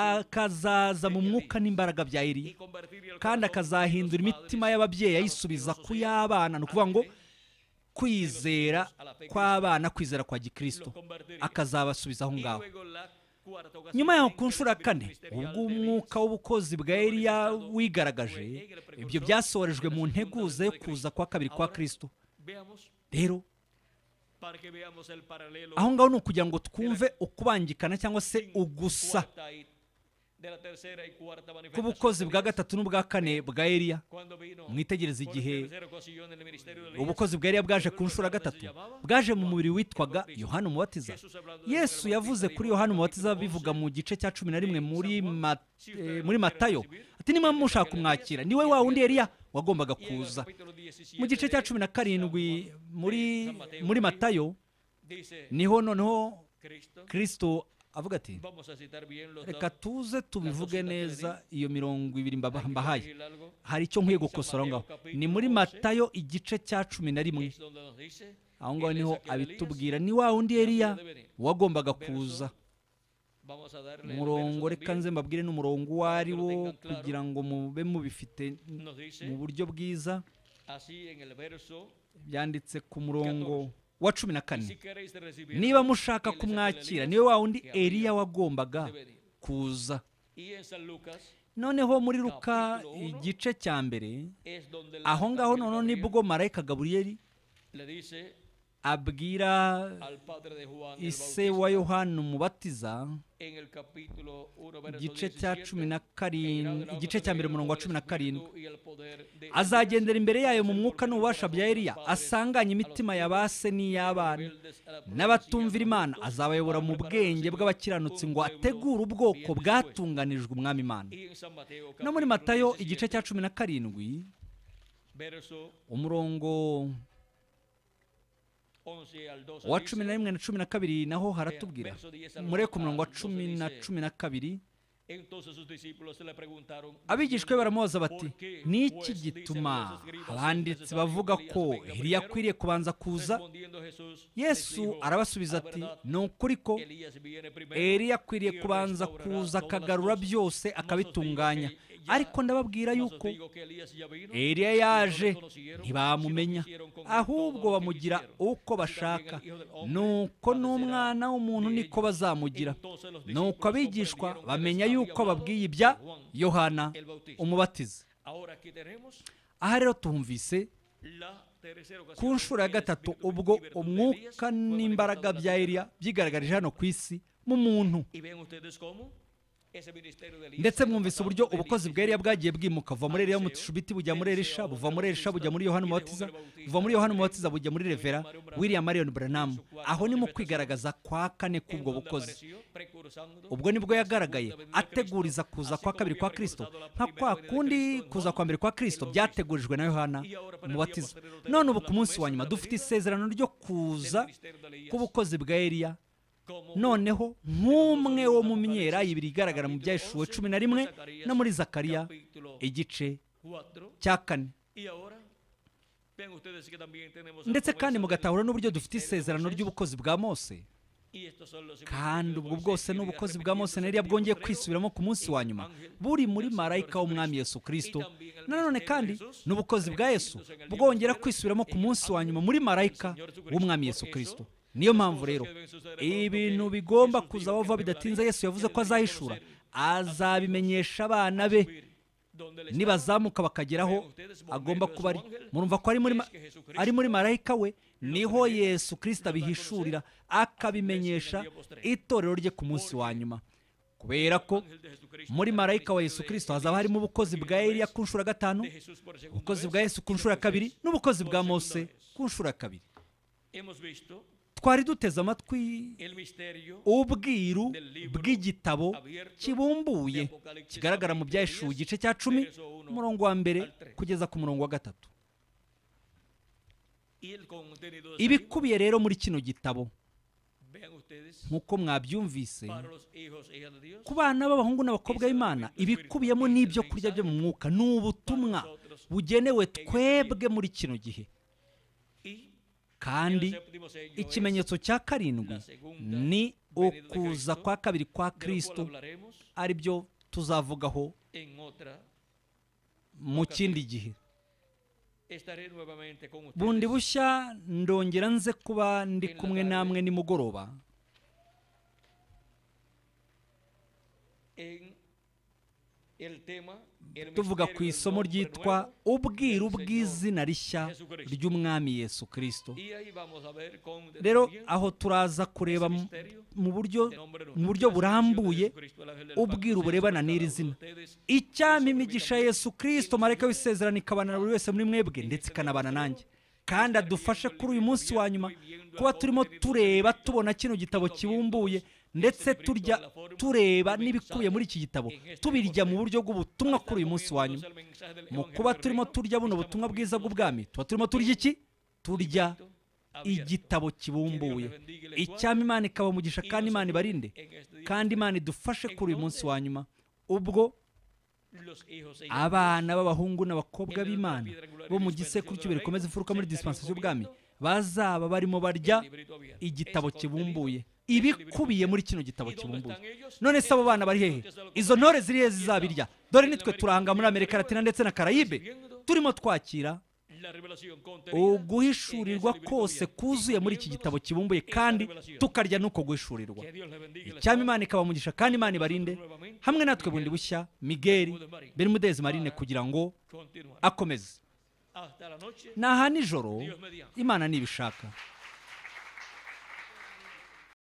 akazaza mu mwuka n'imbaraga bya Eliya kandi akazahindura imitima y'ababyeyi ayisubiza ku y'abana ni ukuvuga ngo kwizera kw'abana kwizera kwa gikristo akazabasubiza aho ngaho nyuma yaho ku nshuro ya kane ubwo umwuka w'ubukozi bwa Eliya wigaragaje ibyo byasorejwe mu nteguza yo kuza kwa kabiri kwa kirisito rero aho ngaho ni ukugira ngo twumve ukubangikana cyangwa se ugusa k'ubukozi bwa gatatu n'ubwa kane bwa eriya mwitegereze igihe ubukozi bwa eriya bwaje ku nshuro gatatu bwaje mu mubiri witwaga yohani umubatiza yesu yavuze kuri yohani umubatiza bivuga mu gice cya cumi na rimwe muri eh, matayo ati niba mushaka kumwakira niwe wa wundi eriya wagombaga kuza mu gice cya cumi na karindwi muri muri matayo niho noneho kirisito avuga ati reka tuze tubivuge neza iyo mirongo ibiri mbahaye hari icyo nkwiye gukosora ngaho ni muri matayo igice cya cumi na rimwe aho ngaho niho abitubwira ni wa wundi eriya wagombaga kuza umurongo reka nze mbabwire n'umurongo uwo ari wo kugira ngo mube mubifite mu buryo bwiza byanditse ku murongo wa cumi na kane niba mushaka kumwakira niwe wa wundi eriya wagombaga kuza noneho muri ruka igice cya mbere aho ngaho noneho nibwo marayika gaburiyeri abwira ise wa yohani umubatiza igice cya cumi na karindwi igice cya mbere umurongo wa cumi na karindwi azagendera imbere yayo mu mwuka n'ububasha bya Eliya asanganye imitima ya ba se n'iy'abana n'abatumvira imana azabayobora mu bwenge bw'abakiranutsi ngo ategure ubwoko bwatunganijwe umwami imana no muri matayo igice cya cumi na karindwi umurongo uwa cumi na rimwe na cumi na kabiri naho haratubwira mureke umurongo wa cumi na cumi na kabiri abigishwe baramubaza bati ni iki gituma abanditsi bavuga ko hiriya akwiriye kubanza kuza yesu arabasubiza ati ni ukuri ko hiriya akwiriye kubanza kuza akagarura byose akabitunganya ariko ndababwira yuko Eliya yaje ntibamumenya ahubwo bamugira uko bashaka nuko n'umwana w'umuntu niko bazamugira nuko abigishwa bamenya yuko babwiye ibya yohana umubatiza aha rero tumvise ku nshuro ya gatatu ubwo umwuka n'imbaraga bya Eliya byigaragarije hano ku isi mu muntu ndetse mwumvise uburyo ubukozi bwariya bwagiye bwimuka buva muri eriya mutushubiti bujya muri erisha buva muri erisha bujya muri yohani mubatiza buva muri yohani mubatiza bujya muri revera william marion buranamu aho ni mu kwigaragaza kwa kane k'ubwo bukozi ubwo nibwo yagaragaye ateguriza kuza kwa kabiri kwa kirisito nka kwa kundi kuza kwa mbere kwa kirisito byategurijwe na yohana mubatiza none ubu ku munsi wa nyuma dufite isezerano ryo kuza k'ubukozi bwa eriya noneho nk'umwe wo mu myera ibiri igaragara mu byashuwe cumi na rimwe no muri zakariya igice cya kane ndetse kandi mugatahura n'uburyo dufite isezerano ry'ubukozi bwa mose kandi ubwo bwose ni ubukozi bwa mose nariya bwongeye kwisubiramo ku munsi wa nyuma buri muri marayika w'umwami yesu kirisito nanone kandi n'ubukozi bwa yesu bwongera kwisubiramo ku munsi wa nyuma muri marayika w'umwami yesu Kristo niyo mpamvu rero ibintu bigomba kuza bava bidatinze yesu yavuze ko azahishura azabimenyesha abana be nibazamuka bakageraho agomba kuba ari murumva ko ari muri marayika we niho yesu kirisita abihishurira akabimenyesha itorero rye ku munsi wa nyuma kubera ko muri marayika wa yesu kirisita hazaba harimo ubukozi bwa Eliya ku nshuro gatanu ubukozi bwa yesu ku nshuro ya kabiri n'ubukozi bwa mose ku nshuro ya kabiri twari duteze amatwi ubwiru bw'igitabo kibumbuye kigaragara mu byaheshuwe igice cya cumi umurongo wa mbere kugeza ku murongo wa gatatu ibikubiye rero muri kino gitabo nk'uko mwabyumvise ku bana b'abahungu n'abakobwa b'imana ibikubiyemo n'ibyo kurya byo mu mwuka ni ubutumwa bugenewe twebwe muri kino gihe kandi ikimenyetso cya karindwi ni ukuza kwa kabiri kwa kirisito ari byo tuzavugaho mu kindi gihe bundi bushya ndongera nze kuba ndi kumwe namwe nimugoroba tuvuga ku isomo ryitwa ubwiru ubwizina rishya ry'umwami yesu Kristo. rero aho turaza kureba mu buryo mu buryo burambuye ubwiru uburebana n'iri zina icyampa imigisha yesu Kristo mareka w'isezerano ikabana na buri wese muri mwebwe ndetse ikanabana nanjye kandi adufashe kuri uyu munsi wa nyuma kuba turimo tureba tubona kino gitabo kibumbuye ndetse turya tureba n'ibikubiye muri iki gitabo tubirya mu buryo bw'ubutumwa kuri uyu munsi wa nyuma mu kuba turimo turya buno butumwa bwiza bw'ubwami tuba turimo turya iki turya igitabo kibumbuye icyama imana umugisha kandi imana ibarinde kandi imana idufashe kuri uyu munsi wa nyuma ubwo abana b'abahungu n'abakobwa b'imana bo mu gisekuru cy'ubiri rikomeza imfuruka muri disipansiyo y'ubwami bazaba barimo barya igitabo kibumbuye ibikubiye muri kino gitabo kibumbuye none se abo bana bari hehe izo ntore ziriya zizabirya dore nitwe turanga muri amerika latina ndetse na karayibe turimo twakira uguhishurirwa kose kuzuye muri iki gitabo kibumbuye kandi tukarya n'uko guhishurirwa icyama imana ikabamugisha kandi imana ibarinde hamwe natwe bundi bushya migeri berimudezi marine kugira ngo akomeze ni aha nijoro imana ntibishaka